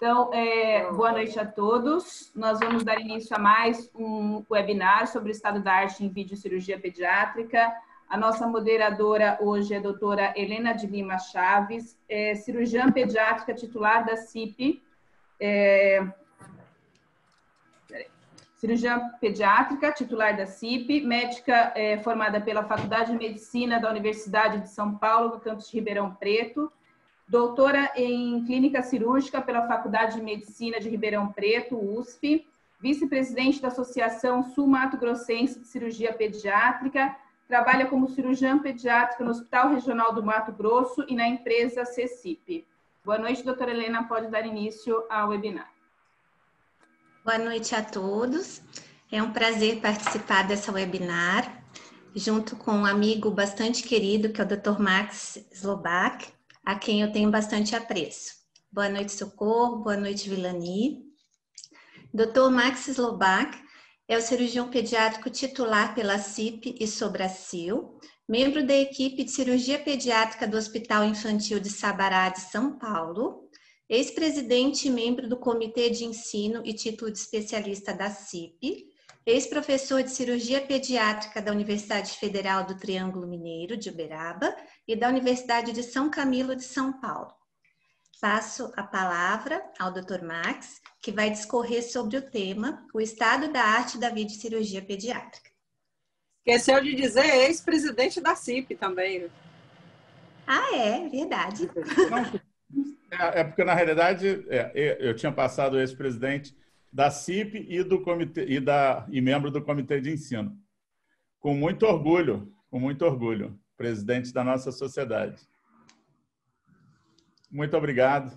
Então, é, boa noite a todos. Nós vamos dar início a mais um webinar sobre o estado da arte em videocirurgia pediátrica. A nossa moderadora hoje é a doutora Helena de Lima Chaves, é, cirurgiã pediátrica titular da CIP. É, cirurgiã pediátrica titular da CIP, médica é, formada pela Faculdade de Medicina da Universidade de São Paulo, do campus de Ribeirão Preto doutora em Clínica Cirúrgica pela Faculdade de Medicina de Ribeirão Preto, USP, vice-presidente da Associação Sul-Mato Grossense de Cirurgia Pediátrica, trabalha como cirurgião pediátrico no Hospital Regional do Mato Grosso e na empresa CECIP. Boa noite, doutora Helena, pode dar início ao webinar. Boa noite a todos. É um prazer participar dessa webinar, junto com um amigo bastante querido, que é o Dr. Max Slobak a quem eu tenho bastante apreço. Boa noite, Socorro, boa noite, Vilani. Dr. Max Slobak é o cirurgião pediátrico titular pela CIP e Sobracil, membro da equipe de cirurgia pediátrica do Hospital Infantil de Sabará de São Paulo, ex-presidente e membro do Comitê de Ensino e título de especialista da CIP, ex-professor de cirurgia pediátrica da Universidade Federal do Triângulo Mineiro de Uberaba e da Universidade de São Camilo de São Paulo. Passo a palavra ao Dr. Max, que vai discorrer sobre o tema O Estado da Arte da Videocirurgia Pediátrica. Esqueceu de dizer ex-presidente da CIP também. Né? Ah, é, verdade. É, é porque, na realidade, é, eu tinha passado ex-presidente da CIP e, do comitê, e, da, e membro do Comitê de Ensino. Com muito orgulho, com muito orgulho presidente da nossa sociedade. Muito obrigado,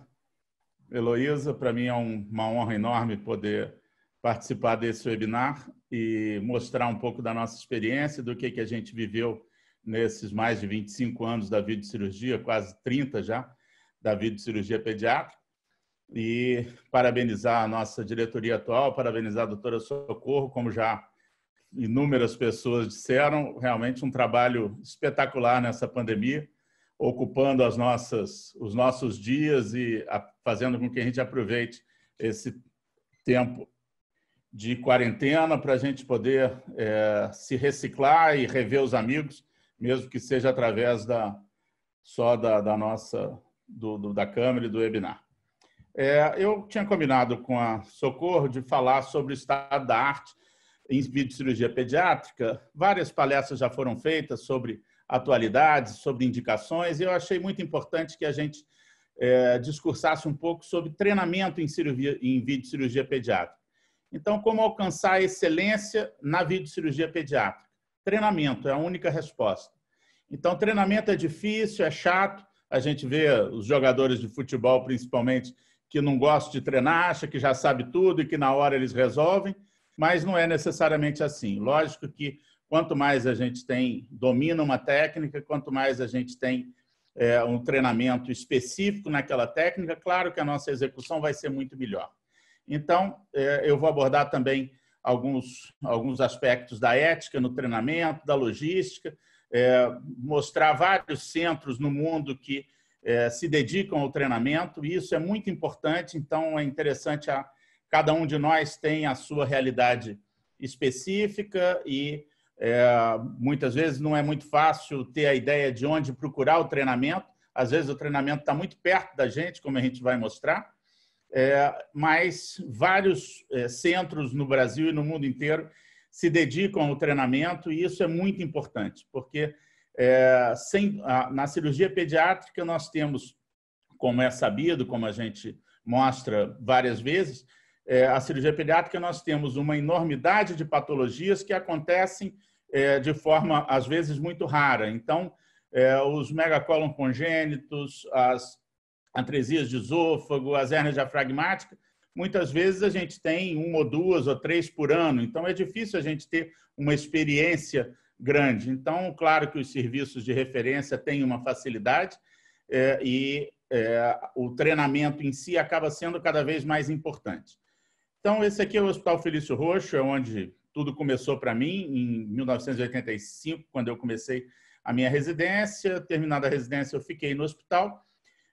Heloísa. Para mim é uma honra enorme poder participar desse webinar e mostrar um pouco da nossa experiência, do que, que a gente viveu nesses mais de 25 anos da videocirurgia, quase 30 já, da videocirurgia pediátrica. E parabenizar a nossa diretoria atual, parabenizar a doutora Socorro, como já inúmeras pessoas disseram, realmente um trabalho espetacular nessa pandemia, ocupando as nossas, os nossos dias e a, fazendo com que a gente aproveite esse tempo de quarentena para a gente poder é, se reciclar e rever os amigos, mesmo que seja através da só da, da nossa do, do, da câmera e do webinar. É, eu tinha combinado com a Socorro de falar sobre o estado da arte em cirurgia pediátrica, várias palestras já foram feitas sobre atualidades, sobre indicações, e eu achei muito importante que a gente é, discursasse um pouco sobre treinamento em, cirurgia, em videocirurgia pediátrica. Então, como alcançar a excelência na videocirurgia pediátrica? Treinamento é a única resposta. Então, treinamento é difícil, é chato, a gente vê os jogadores de futebol, principalmente, que não gostam de treinar, acha que já sabe tudo e que na hora eles resolvem mas não é necessariamente assim. Lógico que quanto mais a gente tem domina uma técnica, quanto mais a gente tem é, um treinamento específico naquela técnica, claro que a nossa execução vai ser muito melhor. Então, é, eu vou abordar também alguns, alguns aspectos da ética no treinamento, da logística, é, mostrar vários centros no mundo que é, se dedicam ao treinamento, e isso é muito importante, então é interessante a, Cada um de nós tem a sua realidade específica e é, muitas vezes não é muito fácil ter a ideia de onde procurar o treinamento. Às vezes o treinamento está muito perto da gente, como a gente vai mostrar, é, mas vários é, centros no Brasil e no mundo inteiro se dedicam ao treinamento e isso é muito importante, porque é, sem, a, na cirurgia pediátrica nós temos, como é sabido, como a gente mostra várias vezes, é, a cirurgia pediátrica, nós temos uma enormidade de patologias que acontecem é, de forma, às vezes, muito rara. Então, é, os megacolon congênitos, as atresias de esôfago, as hernias diafragmáticas, muitas vezes a gente tem uma ou duas ou três por ano. Então, é difícil a gente ter uma experiência grande. Então, claro que os serviços de referência têm uma facilidade é, e é, o treinamento em si acaba sendo cada vez mais importante. Então, esse aqui é o Hospital Felício Roxo, é onde tudo começou para mim, em 1985, quando eu comecei a minha residência. Terminada a residência, eu fiquei no hospital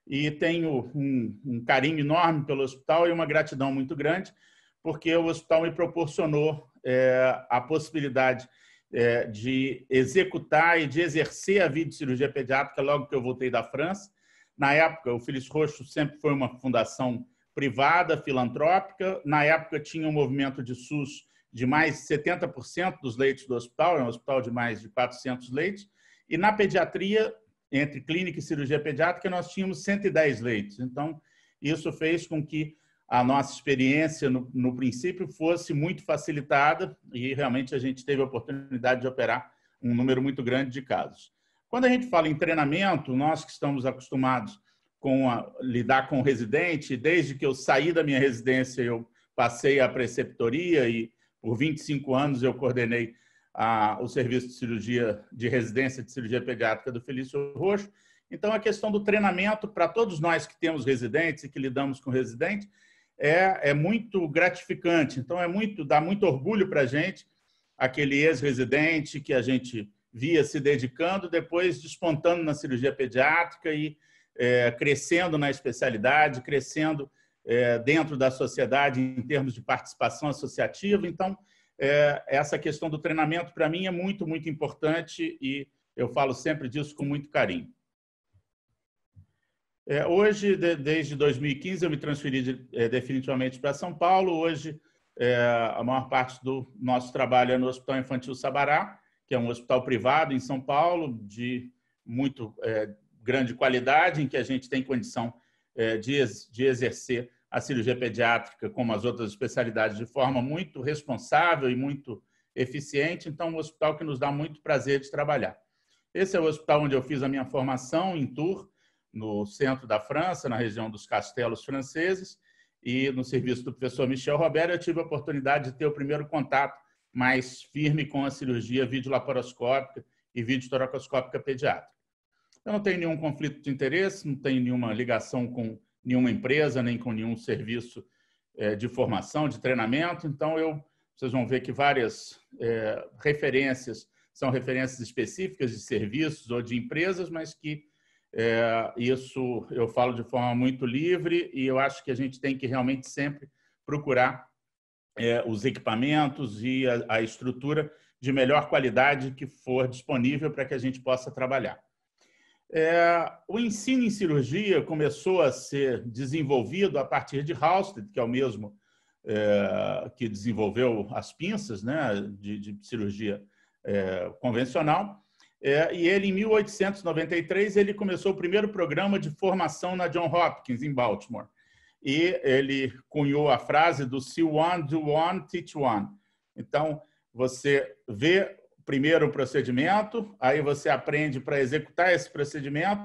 e tenho um, um carinho enorme pelo hospital e uma gratidão muito grande, porque o hospital me proporcionou é, a possibilidade é, de executar e de exercer a vida de cirurgia pediátrica logo que eu voltei da França. Na época, o Felício Roxo sempre foi uma fundação privada, filantrópica. Na época, tinha um movimento de SUS de mais de 70% dos leitos do hospital, é um hospital de mais de 400 leitos. E na pediatria, entre clínica e cirurgia pediátrica, nós tínhamos 110 leitos. Então, isso fez com que a nossa experiência, no, no princípio, fosse muito facilitada e realmente a gente teve a oportunidade de operar um número muito grande de casos. Quando a gente fala em treinamento, nós que estamos acostumados com a, lidar com o residente. Desde que eu saí da minha residência, eu passei a preceptoria e por 25 anos eu coordenei a, o serviço de cirurgia de residência de cirurgia pediátrica do Felício Roxo. Então, a questão do treinamento para todos nós que temos residentes e que lidamos com residente é, é muito gratificante. Então, é muito dá muito orgulho para a gente aquele ex-residente que a gente via se dedicando, depois despontando na cirurgia pediátrica e é, crescendo na especialidade, crescendo é, dentro da sociedade em termos de participação associativa. Então, é, essa questão do treinamento, para mim, é muito, muito importante e eu falo sempre disso com muito carinho. É, hoje, de, desde 2015, eu me transferi de, é, definitivamente para São Paulo. Hoje, é, a maior parte do nosso trabalho é no Hospital Infantil Sabará, que é um hospital privado em São Paulo, de muito é, grande qualidade, em que a gente tem condição é, de, de exercer a cirurgia pediátrica, como as outras especialidades, de forma muito responsável e muito eficiente. Então, um hospital que nos dá muito prazer de trabalhar. Esse é o hospital onde eu fiz a minha formação em Tours, no centro da França, na região dos Castelos Franceses, e no serviço do professor Michel Robert, eu tive a oportunidade de ter o primeiro contato mais firme com a cirurgia videolaparoscópica e videotoracoscópica pediátrica. Eu não tenho nenhum conflito de interesse, não tenho nenhuma ligação com nenhuma empresa, nem com nenhum serviço é, de formação, de treinamento. Então, eu, vocês vão ver que várias é, referências são referências específicas de serviços ou de empresas, mas que é, isso eu falo de forma muito livre e eu acho que a gente tem que realmente sempre procurar é, os equipamentos e a, a estrutura de melhor qualidade que for disponível para que a gente possa trabalhar. É, o ensino em cirurgia começou a ser desenvolvido a partir de Halsted, que é o mesmo é, que desenvolveu as pinças né, de, de cirurgia é, convencional. É, e ele, em 1893, ele começou o primeiro programa de formação na John Hopkins, em Baltimore. E ele cunhou a frase do see one, do one, teach one. Então, você vê primeiro um procedimento, aí você aprende para executar esse procedimento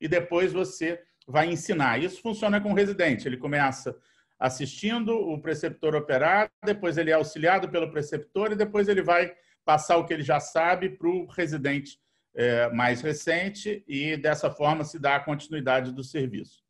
e depois você vai ensinar. Isso funciona com o residente, ele começa assistindo o preceptor operar, depois ele é auxiliado pelo preceptor e depois ele vai passar o que ele já sabe para o residente é, mais recente e dessa forma se dá a continuidade do serviço.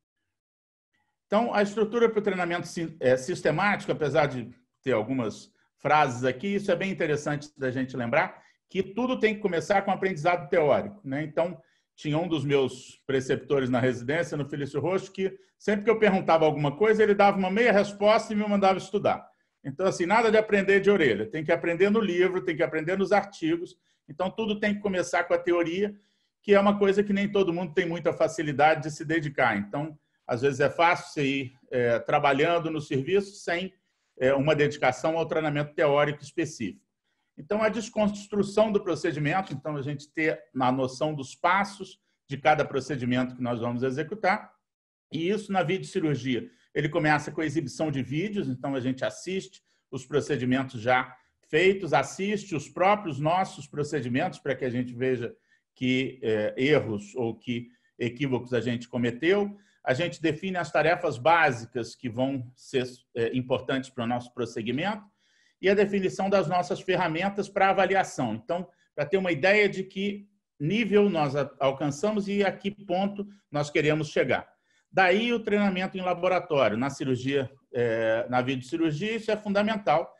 Então, a estrutura para o treinamento é sistemático, apesar de ter algumas frases aqui, isso é bem interessante da gente lembrar, que tudo tem que começar com aprendizado teórico. Né? Então, tinha um dos meus preceptores na residência, no Felício Roxo, que sempre que eu perguntava alguma coisa, ele dava uma meia resposta e me mandava estudar. Então, assim, nada de aprender de orelha. Tem que aprender no livro, tem que aprender nos artigos. Então, tudo tem que começar com a teoria, que é uma coisa que nem todo mundo tem muita facilidade de se dedicar. Então, às vezes é fácil você ir é, trabalhando no serviço sem é, uma dedicação ao treinamento teórico específico. Então, a desconstrução do procedimento, então, a gente ter na noção dos passos de cada procedimento que nós vamos executar. E isso na videocirurgia. Ele começa com a exibição de vídeos, então a gente assiste os procedimentos já feitos, assiste os próprios nossos procedimentos para que a gente veja que eh, erros ou que equívocos a gente cometeu. A gente define as tarefas básicas que vão ser eh, importantes para o nosso prosseguimento e a definição das nossas ferramentas para avaliação. Então, para ter uma ideia de que nível nós alcançamos e a que ponto nós queremos chegar. Daí o treinamento em laboratório, na cirurgia, é, na videocirurgia, isso é fundamental.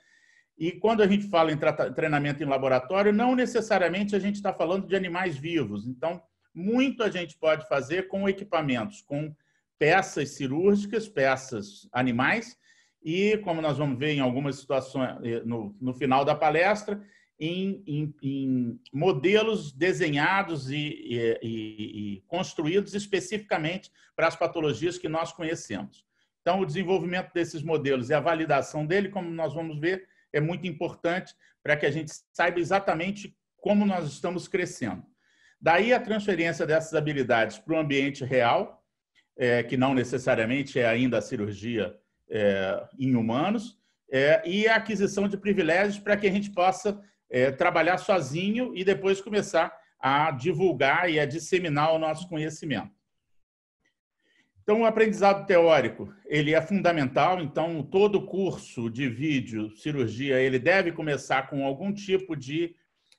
E quando a gente fala em treinamento em laboratório, não necessariamente a gente está falando de animais vivos. Então, muito a gente pode fazer com equipamentos, com peças cirúrgicas, peças animais, e, como nós vamos ver em algumas situações eh, no, no final da palestra, em, em, em modelos desenhados e, e, e, e construídos especificamente para as patologias que nós conhecemos. Então, o desenvolvimento desses modelos e a validação dele, como nós vamos ver, é muito importante para que a gente saiba exatamente como nós estamos crescendo. Daí a transferência dessas habilidades para o ambiente real, eh, que não necessariamente é ainda a cirurgia é, em humanos, é, e a aquisição de privilégios para que a gente possa é, trabalhar sozinho e depois começar a divulgar e a disseminar o nosso conhecimento. Então, o aprendizado teórico ele é fundamental. Então, todo curso de vídeo cirurgia ele deve começar com algum tipo de,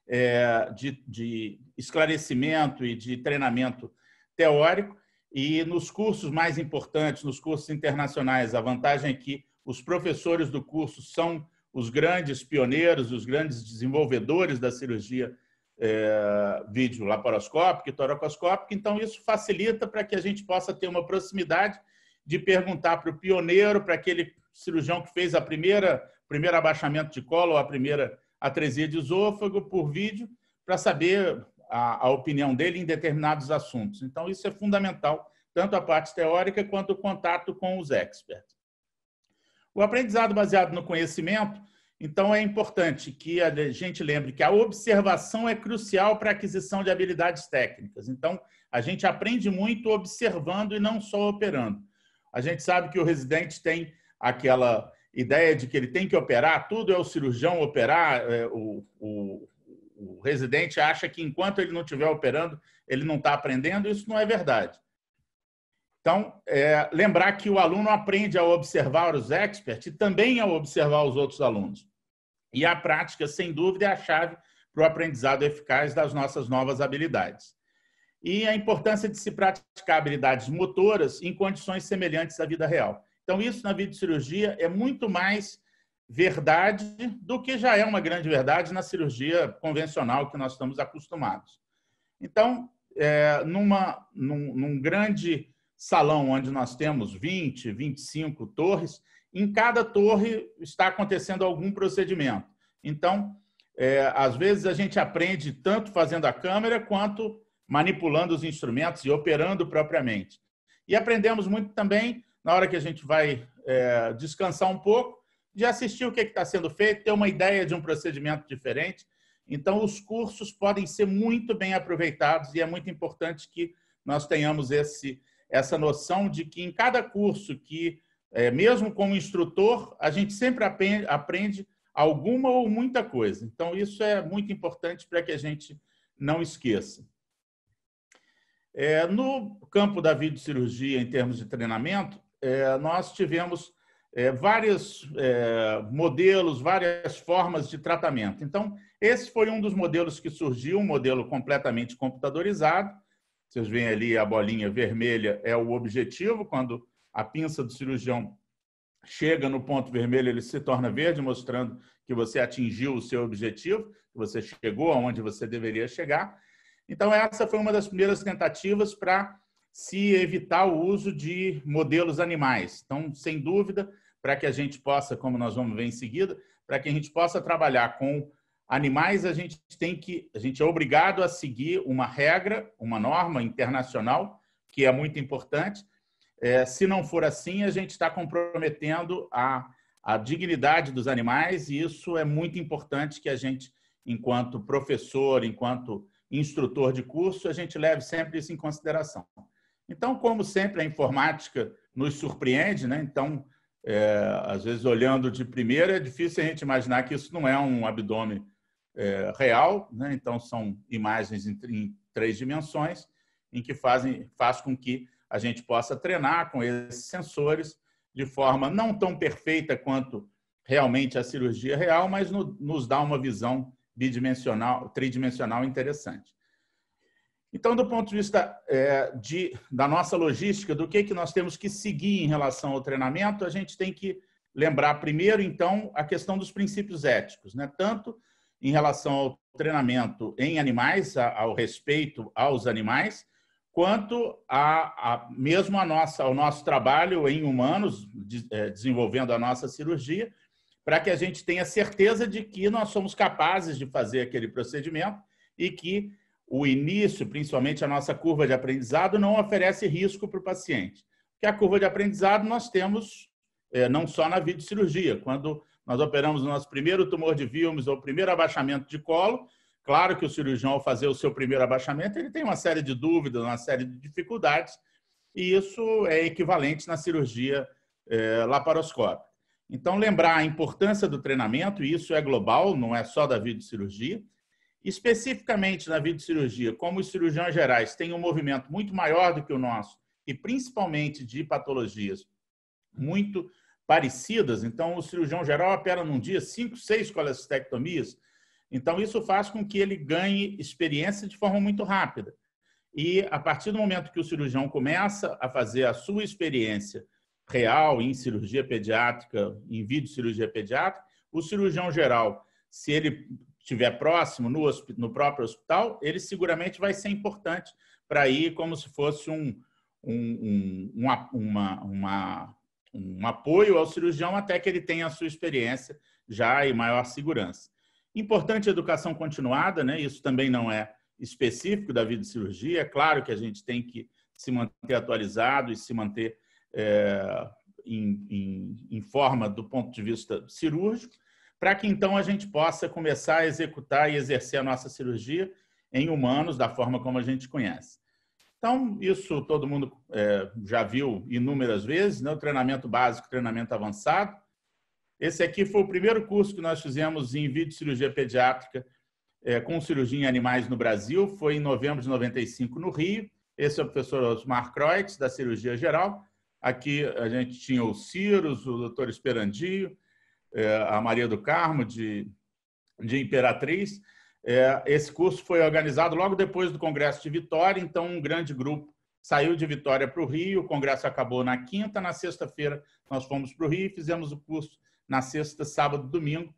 é, de, de esclarecimento e de treinamento teórico e nos cursos mais importantes, nos cursos internacionais, a vantagem é que os professores do curso são os grandes pioneiros, os grandes desenvolvedores da cirurgia é, vídeo laparoscópica e toracoscópica. Então, isso facilita para que a gente possa ter uma proximidade de perguntar para o pioneiro, para aquele cirurgião que fez a primeira primeiro abaixamento de colo, a primeira atresia de esôfago por vídeo, para saber a, a opinião dele em determinados assuntos. Então, isso é fundamental, tanto a parte teórica quanto o contato com os experts. O aprendizado baseado no conhecimento, então, é importante que a gente lembre que a observação é crucial para a aquisição de habilidades técnicas. Então, a gente aprende muito observando e não só operando. A gente sabe que o residente tem aquela ideia de que ele tem que operar, tudo é o cirurgião operar, é, o, o, o, residente acha que enquanto ele não estiver operando, ele não está aprendendo, isso não é verdade. Então, é, lembrar que o aluno aprende a observar os experts e também a observar os outros alunos. E a prática, sem dúvida, é a chave para o aprendizado eficaz das nossas novas habilidades. E a importância de se praticar habilidades motoras em condições semelhantes à vida real. Então, isso na videocirurgia é muito mais verdade do que já é uma grande verdade na cirurgia convencional que nós estamos acostumados. Então, é, numa, num, num grande salão onde nós temos 20, 25 torres, em cada torre está acontecendo algum procedimento. Então, é, às vezes a gente aprende tanto fazendo a câmera quanto manipulando os instrumentos e operando propriamente. E aprendemos muito também na hora que a gente vai é, descansar um pouco, de assistir o que está sendo feito, ter uma ideia de um procedimento diferente. Então, os cursos podem ser muito bem aproveitados e é muito importante que nós tenhamos esse, essa noção de que em cada curso que, é, mesmo como instrutor, a gente sempre aprende, aprende alguma ou muita coisa. Então, isso é muito importante para que a gente não esqueça. É, no campo da videocirurgia, em termos de treinamento, é, nós tivemos é, vários é, modelos, várias formas de tratamento. Então, esse foi um dos modelos que surgiu, um modelo completamente computadorizado. Vocês veem ali a bolinha vermelha é o objetivo, quando a pinça do cirurgião chega no ponto vermelho, ele se torna verde, mostrando que você atingiu o seu objetivo, que você chegou aonde você deveria chegar. Então, essa foi uma das primeiras tentativas para se evitar o uso de modelos animais. Então, sem dúvida, para que a gente possa, como nós vamos ver em seguida, para que a gente possa trabalhar com animais, a gente tem que, a gente é obrigado a seguir uma regra, uma norma internacional que é muito importante. É, se não for assim, a gente está comprometendo a, a dignidade dos animais e isso é muito importante que a gente, enquanto professor, enquanto instrutor de curso, a gente leve sempre isso em consideração. Então, como sempre, a informática nos surpreende, né? Então, é, às vezes, olhando de primeira, é difícil a gente imaginar que isso não é um abdômen é, real, né? Então, são imagens em, em, três dimensões, em que fazem, faz com que a gente possa treinar com esses sensores de forma não tão perfeita quanto realmente a cirurgia real, mas no, nos dá uma visão bidimensional, tridimensional interessante. Então, do ponto de vista é, de, da nossa logística, do que, que nós temos que seguir em relação ao treinamento, a gente tem que lembrar primeiro, então, a questão dos princípios éticos, né? tanto em relação ao treinamento em animais, ao respeito aos animais, quanto a, a mesmo a nossa, ao nosso trabalho em humanos, de, é, desenvolvendo a nossa cirurgia, para que a gente tenha certeza de que nós somos capazes de fazer aquele procedimento e que o início, principalmente a nossa curva de aprendizado, não oferece risco para o paciente. Porque a curva de aprendizado nós temos é, não só na videocirurgia. Quando nós operamos o nosso primeiro tumor de Wilms ou primeiro abaixamento de colo, claro que o cirurgião, ao fazer o seu primeiro abaixamento, ele tem uma série de dúvidas, uma série de dificuldades, e isso é equivalente na cirurgia é, laparoscópica. Então, lembrar a importância do treinamento, e isso é global, não é só da videocirurgia, cirurgia Especificamente na videocirurgia, como os cirurgiões gerais têm um movimento muito maior do que o nosso, e principalmente de patologias muito parecidas, então o cirurgião geral opera num dia cinco, seis colestectomias, então isso faz com que ele ganhe experiência de forma muito rápida. E a partir do momento que o cirurgião começa a fazer a sua experiência real em cirurgia pediátrica, em videocirurgia pediátrica, o cirurgião geral, se ele tiver próximo no, no próprio hospital, ele seguramente vai ser importante para ir como se fosse um, um, um, uma, uma, uma, um apoio ao cirurgião até que ele tenha a sua experiência já e maior segurança. Importante a educação continuada, né? isso também não é específico da vida de cirurgia. É claro que a gente tem que se manter atualizado e se manter é, em, em, em forma do ponto de vista cirúrgico, para que então a gente possa começar a executar e exercer a nossa cirurgia em humanos da forma como a gente conhece. Então, isso todo mundo é, já viu inúmeras vezes, né? o treinamento básico, treinamento avançado. Esse aqui foi o primeiro curso que nós fizemos em videocirurgia pediátrica é, com cirurgia em animais no Brasil, foi em novembro de 95 no Rio. Esse é o professor Osmar Kreutz, da cirurgia geral. Aqui a gente tinha o Cirus, o doutor Esperandio, é, a Maria do Carmo, de, de Imperatriz. É, esse curso foi organizado logo depois do Congresso de Vitória, então um grande grupo saiu de Vitória para o Rio, o congresso acabou na quinta, na sexta-feira nós fomos para o Rio e fizemos o curso na sexta, sábado, domingo,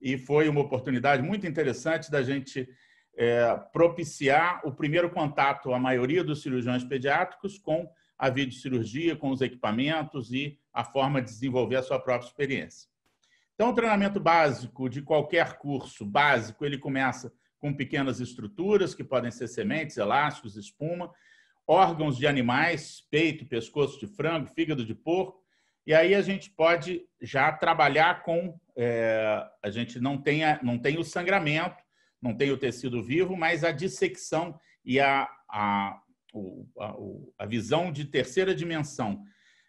e foi uma oportunidade muito interessante da gente é, propiciar o primeiro contato, à maioria dos cirurgiões pediátricos, com a videocirurgia, com os equipamentos e a forma de desenvolver a sua própria experiência. Então, o treinamento básico de qualquer curso básico, ele começa com pequenas estruturas, que podem ser sementes, elásticos, espuma, órgãos de animais, peito, pescoço de frango, fígado de porco, e aí a gente pode já trabalhar com. É, a gente não tem, a, não tem o sangramento, não tem o tecido vivo, mas a dissecção e a, a, a, a visão de terceira dimensão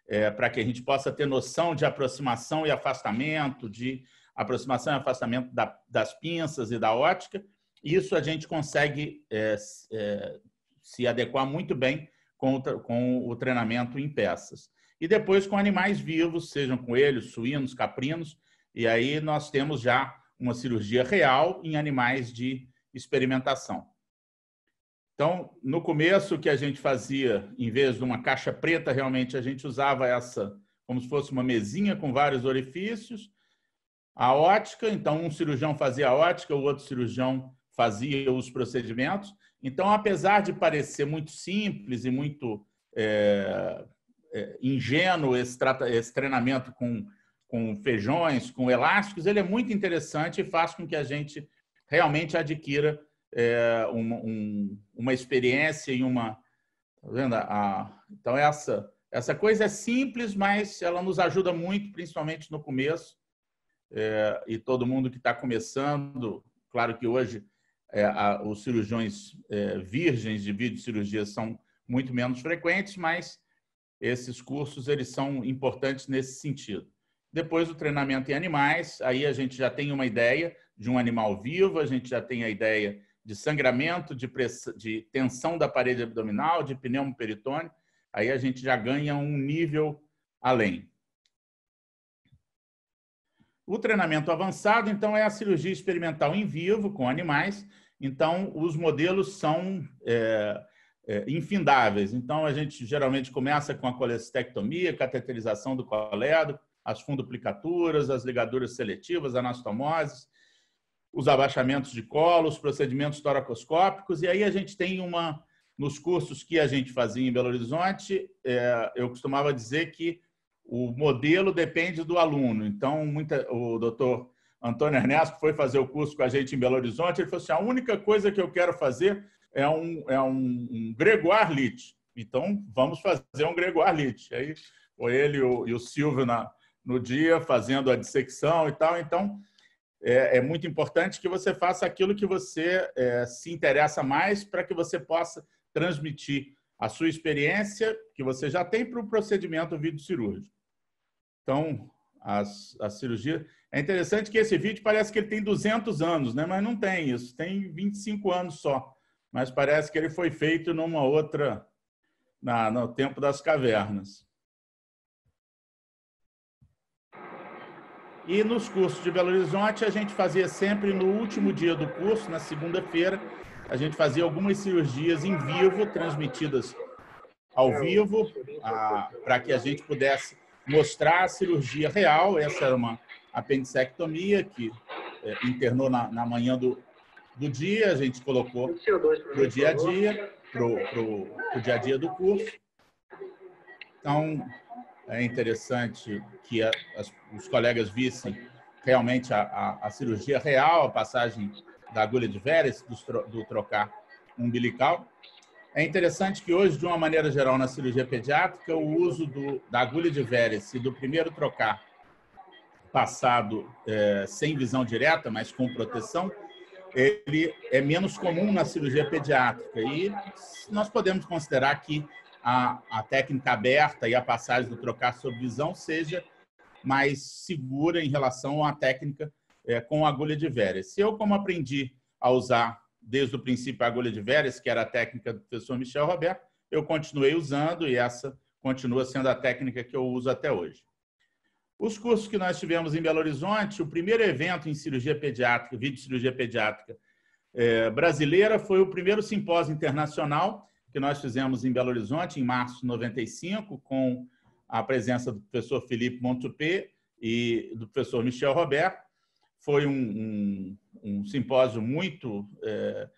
é, para que a gente possa ter noção de aproximação e afastamento, de aproximação e afastamento da, das pinças e da ótica. Isso a gente consegue é, é, se adequar muito bem com o, com o treinamento em peças. E depois com animais vivos, sejam coelhos, suínos, caprinos, e aí nós temos já uma cirurgia real em animais de experimentação. Então, no começo, o que a gente fazia, em vez de uma caixa preta, realmente a gente usava essa como se fosse uma mesinha com vários orifícios. A ótica, então um cirurgião fazia a ótica, o outro cirurgião fazia os procedimentos. Então, apesar de parecer muito simples e muito é, é, ingênuo esse, esse treinamento com, com feijões, com elásticos, ele é muito interessante e faz com que a gente realmente adquira é, uma, um, uma experiência e uma. Tá vendo? então, essa, essa coisa é simples, mas ela nos ajuda muito, principalmente no começo. É, e todo mundo que está começando, claro que hoje é, a, os cirurgiões é, virgens de videocirurgia são muito menos frequentes, mas esses cursos eles são importantes nesse sentido. Depois o treinamento em animais, aí a gente já tem uma ideia de um animal vivo, a gente já tem a ideia de sangramento, de, pressa, de tensão da parede abdominal, de pneumoperitônio, aí a gente já ganha um nível além. O treinamento avançado, então, é a cirurgia experimental em vivo com animais. Então, os modelos são é, é, infindáveis. Então, a gente geralmente começa com a colestectomia, cateterização do coledo, as funduplicaturas, as ligaduras seletivas, anastomoses, os abaixamentos de colo, os procedimentos toracoscópicos, e aí a gente tem uma. Nos cursos que a gente fazia em Belo Horizonte, é, eu costumava dizer que o modelo depende do aluno. Então, muita, o doutor Antônio Ernesto foi fazer o curso com a gente em Belo Horizonte, ele falou assim, a única coisa que eu quero fazer é um, é um, um Gregoire Litt. Então, vamos fazer um Gregoire Litt. Aí foi ele o, e o Silvio na, no dia fazendo a dissecção e tal. Então, é, é, muito importante que você faça aquilo que você é, se interessa mais para que você possa transmitir a sua experiência que você já tem para o procedimento vídeo cirúrgico. Então, as, a cirurgia... É interessante que esse vídeo parece que ele tem 200 anos, né? mas não tem isso, tem 25 anos só. Mas parece que ele foi feito numa outra... Na, no tempo das cavernas. E nos cursos de Belo Horizonte, a gente fazia sempre no último dia do curso, na segunda-feira, a gente fazia algumas cirurgias em vivo, transmitidas ao vivo, para que a gente pudesse mostrar a cirurgia real. Essa era uma apendicectomia que é, internou na, na manhã do, do dia, a gente colocou para o dia a dia, para o dia a dia do curso. Então, é interessante que a, as, os colegas vissem realmente a, a, a, cirurgia real, a passagem da agulha de Veres, do, do trocar umbilical. É interessante que hoje, de uma maneira geral, na cirurgia pediátrica, o uso do, da agulha de Veres e do primeiro trocar passado é, sem visão direta, mas com proteção, ele é menos comum na cirurgia pediátrica. E nós podemos considerar que a, a técnica aberta e a passagem do trocar sob visão seja mais segura em relação à técnica é, com agulha de veras. Se eu, como aprendi a usar desde o princípio a agulha de veras, que era a técnica do professor Michel Roberto, eu continuei usando e essa continua sendo a técnica que eu uso até hoje. Os cursos que nós tivemos em Belo Horizonte, o primeiro evento em cirurgia pediátrica, vídeo cirurgia pediátrica é, brasileira, foi o primeiro simpósio internacional que nós fizemos em Belo Horizonte, em março de 95, com a presença do professor Felipe Montupé e do professor Michel Roberto. Foi um, um, um simpósio muito... É,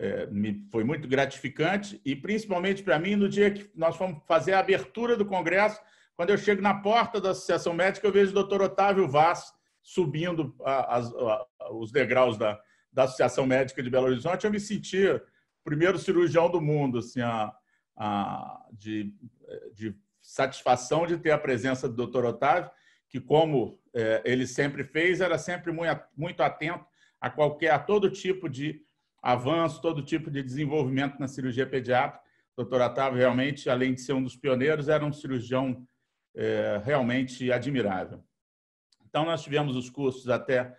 é, foi muito gratificante e principalmente para mim no dia que nós fomos fazer a abertura do congresso, quando eu chego na porta da Associação Médica, eu vejo o Dr. Otávio Vaz subindo a, a, a, os degraus da, da Associação Médica de Belo Horizonte, eu me sentia primeiro cirurgião do mundo, assim, a, a, de, de satisfação de ter a presença do Dr. Otávio, que como é, ele sempre fez, era sempre muito, atento a qualquer, a todo tipo de avanço, todo tipo de desenvolvimento na cirurgia pediátrica. O Dr. Otávio realmente, além de ser um dos pioneiros, era um cirurgião é, realmente admirável. Então nós tivemos os cursos até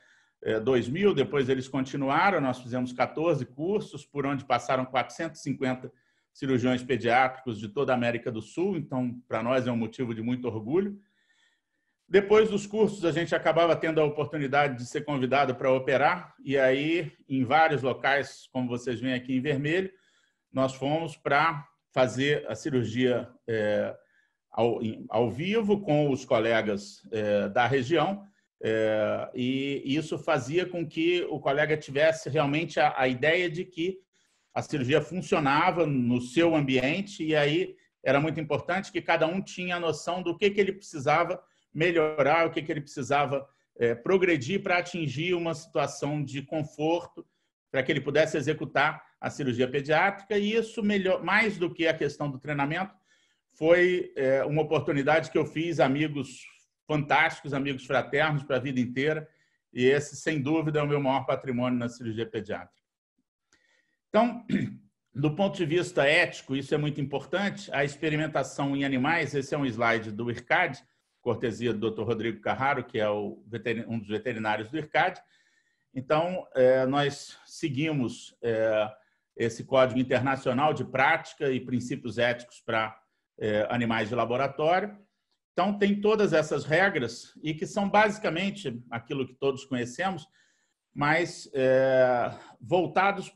2000, é, depois eles continuaram, nós fizemos 14 cursos, por onde passaram 450 cirurgiões pediátricos de toda a América do Sul, então para nós é um motivo de muito orgulho. Depois dos cursos, a gente acabava tendo a oportunidade de ser convidado para operar, e aí, em vários locais, como vocês veem aqui em vermelho, nós fomos para fazer a cirurgia é, ao, ao, vivo com os colegas é, da região é, e isso fazia com que o colega tivesse realmente a, a, ideia de que a cirurgia funcionava no seu ambiente, e aí era muito importante que cada um tinha a noção do que, que ele precisava melhorar, o que, que ele precisava é, progredir para atingir uma situação de conforto, para que ele pudesse executar a cirurgia pediátrica, e isso, melhor, mais do que a questão do treinamento, foi é, uma oportunidade que eu fiz amigos fantásticos, amigos fraternos para a vida inteira. E esse, sem dúvida, é o meu maior patrimônio na cirurgia pediátrica. Então, do ponto de vista ético, isso é muito importante. A experimentação em animais, esse é um slide do IRCAD, cortesia do Dr. Rodrigo Carraro, que é um dos veterinários do IRCAD. Então, é, nós seguimos é, esse Código Internacional de Prática e Princípios Éticos para é, Animais de Laboratório então, tem todas essas regras e que são basicamente aquilo que todos conhecemos, mas é, voltados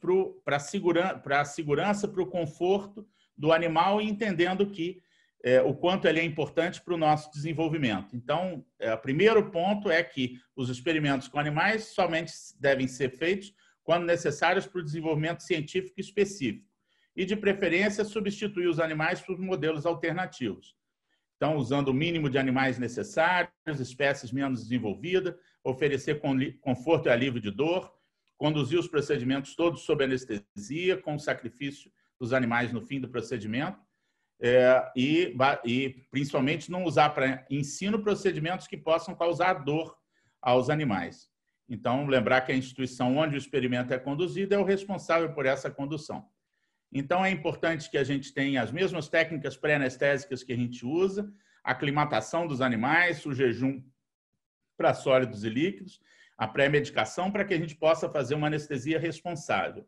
para segura, a segurança, para o conforto do animal e entendendo que é, o quanto ele é importante para o nosso desenvolvimento. Então, é, o primeiro ponto é que os experimentos com animais somente devem ser feitos quando necessários para o desenvolvimento científico específico e, de preferência, substituir os animais por modelos alternativos. Então, usando o mínimo de animais necessários, espécies menos desenvolvidas, oferecer conforto e alívio de dor, conduzir os procedimentos todos sob anestesia, com o sacrifício dos animais no fim do procedimento, é, e, e, principalmente não usar para ensino procedimentos que possam causar dor aos animais. Então, lembrar que a instituição onde o experimento é conduzido é o responsável por essa condução. Então, é importante que a gente tenha as mesmas técnicas pré-anestésicas que a gente usa, a aclimatação dos animais, o jejum para sólidos e líquidos, a pré-medicação para que a gente possa fazer uma anestesia responsável.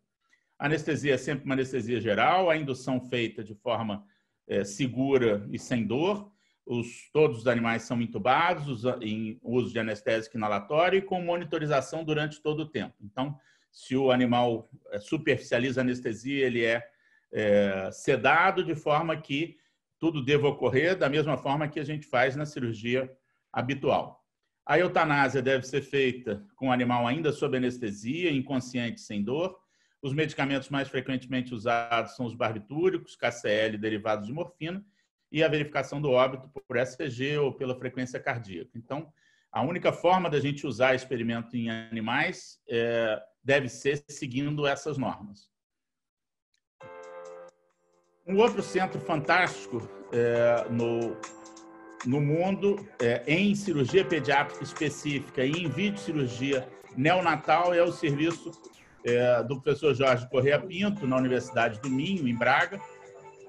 A anestesia é sempre uma anestesia geral, a indução feita de forma é, segura e sem dor. Os, todos os animais são intubados os, em uso de anestésico inalatório e com monitorização durante todo o tempo. Então, se o animal eh, superficializa a anestesia, ele é é, sedado de forma que tudo deva ocorrer da mesma forma que a gente faz na cirurgia habitual. A eutanásia deve ser feita com o animal ainda sob anestesia, inconsciente, sem dor. Os medicamentos mais frequentemente usados são os barbitúricos, KCL derivados de morfina e a verificação do óbito por SVG ou pela frequência cardíaca. Então, a única forma da gente usar experimento em animais é, deve ser seguindo essas normas. Um outro centro fantástico é, no, no mundo é, em cirurgia pediátrica específica e em videocirurgia neonatal é o serviço é, do professor Jorge Correia Pinto, na Universidade do Minho, em Braga.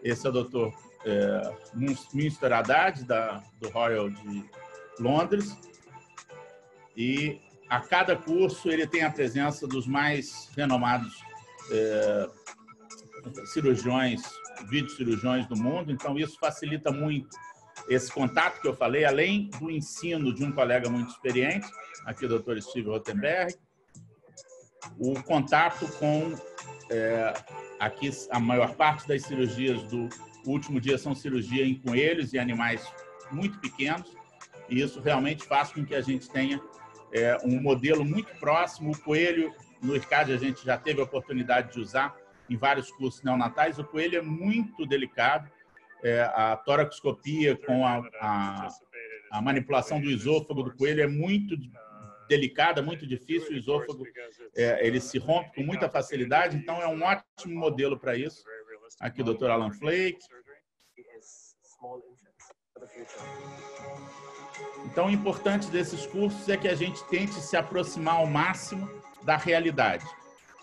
Esse é o doutor é, Münster Haddad, da, do Royal de Londres. E a cada curso ele tem a presença dos mais renomados é, cirurgiões cirurgiões do mundo, então isso facilita muito esse contato que eu falei, além do ensino de um colega muito experiente, aqui o Dr. Steve Rottenberg, o contato com é, aqui a maior parte das cirurgias do último dia são cirurgia em coelhos e animais muito pequenos, e isso realmente faz com que a gente tenha é, um modelo muito próximo. O coelho, no ICAD a gente já teve a oportunidade de usar em vários cursos neonatais, o coelho é muito delicado. É, a toracoscopia com a, é a, a, manipulação do esôfago do coelho é muito delicada, muito difícil. O esôfago é, ele se rompe com muita facilidade, então é um ótimo modelo para isso. Aqui, doutor Alan Flake. Então, o importante desses cursos é que a gente tente se aproximar ao máximo da realidade.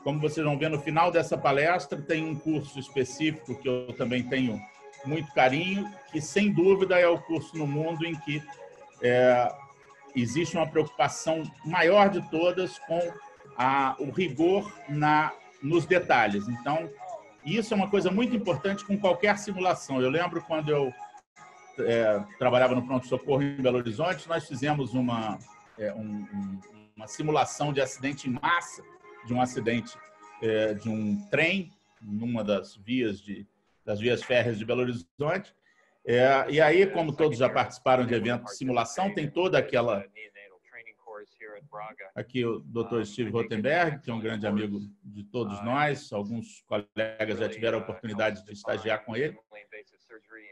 Como vocês vão ver no final dessa palestra, tem um curso específico que eu também tenho muito carinho, que sem dúvida é o curso no mundo em que é, existe uma preocupação maior de todas com a, o rigor na, nos detalhes. Então, isso é uma coisa muito importante com qualquer simulação. Eu lembro quando eu é, trabalhava no pronto-socorro em Belo Horizonte, nós fizemos uma, é, um, um, uma simulação de acidente em massa de um acidente é, de um trem numa das vias de das vias férreas de Belo Horizonte. É, e aí, como todos já participaram de evento de simulação, tem toda aquela Aqui o Dr. Steve Rotenberg, que é um grande amigo de todos nós, alguns colegas já tiveram a uh, oportunidade de estagiar com ele.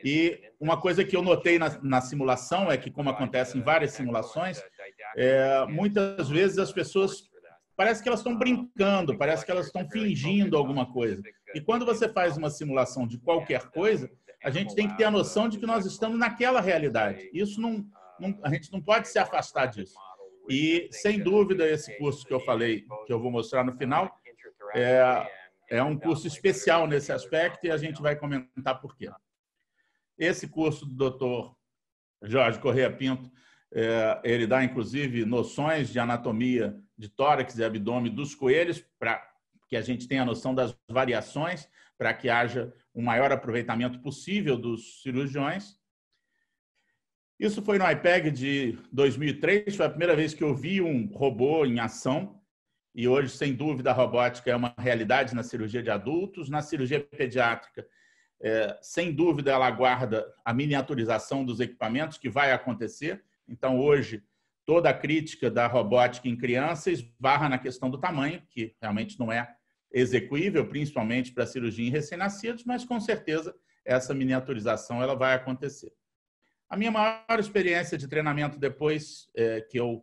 E uma coisa que eu notei na, na simulação é que, como acontece em uh, várias simulações, é, muitas vezes as pessoas parece que elas estão brincando, parece que elas estão é é fingindo alguma é coisa. E quando você faz uma simulação de qualquer coisa, a gente tem que ter a noção de que nós estamos naquela realidade. Isso não, não a gente não pode se afastar disso. E sem dúvida esse curso que eu falei, que eu vou mostrar no final, é, é um curso especial nesse aspecto e a gente vai comentar por quê. Esse curso do Dr. Jorge Correia Pinto é, ele dá, inclusive, noções de anatomia de tórax e abdômen dos coelhos, para que a gente tenha a noção das variações, para que haja o um maior aproveitamento possível dos cirurgiões. Isso foi no IPEG de 2003, foi a primeira vez que eu vi um robô em ação. E hoje, sem dúvida, a robótica é uma realidade na cirurgia de adultos. Na cirurgia pediátrica, é, sem dúvida, ela aguarda a miniaturização dos equipamentos que vai acontecer então, hoje, toda a crítica da robótica em crianças esbarra na questão do tamanho, que realmente não é execuível, principalmente para cirurgia em recém-nascidos, mas com certeza essa miniaturização ela vai acontecer. A minha maior experiência de treinamento depois é, que eu,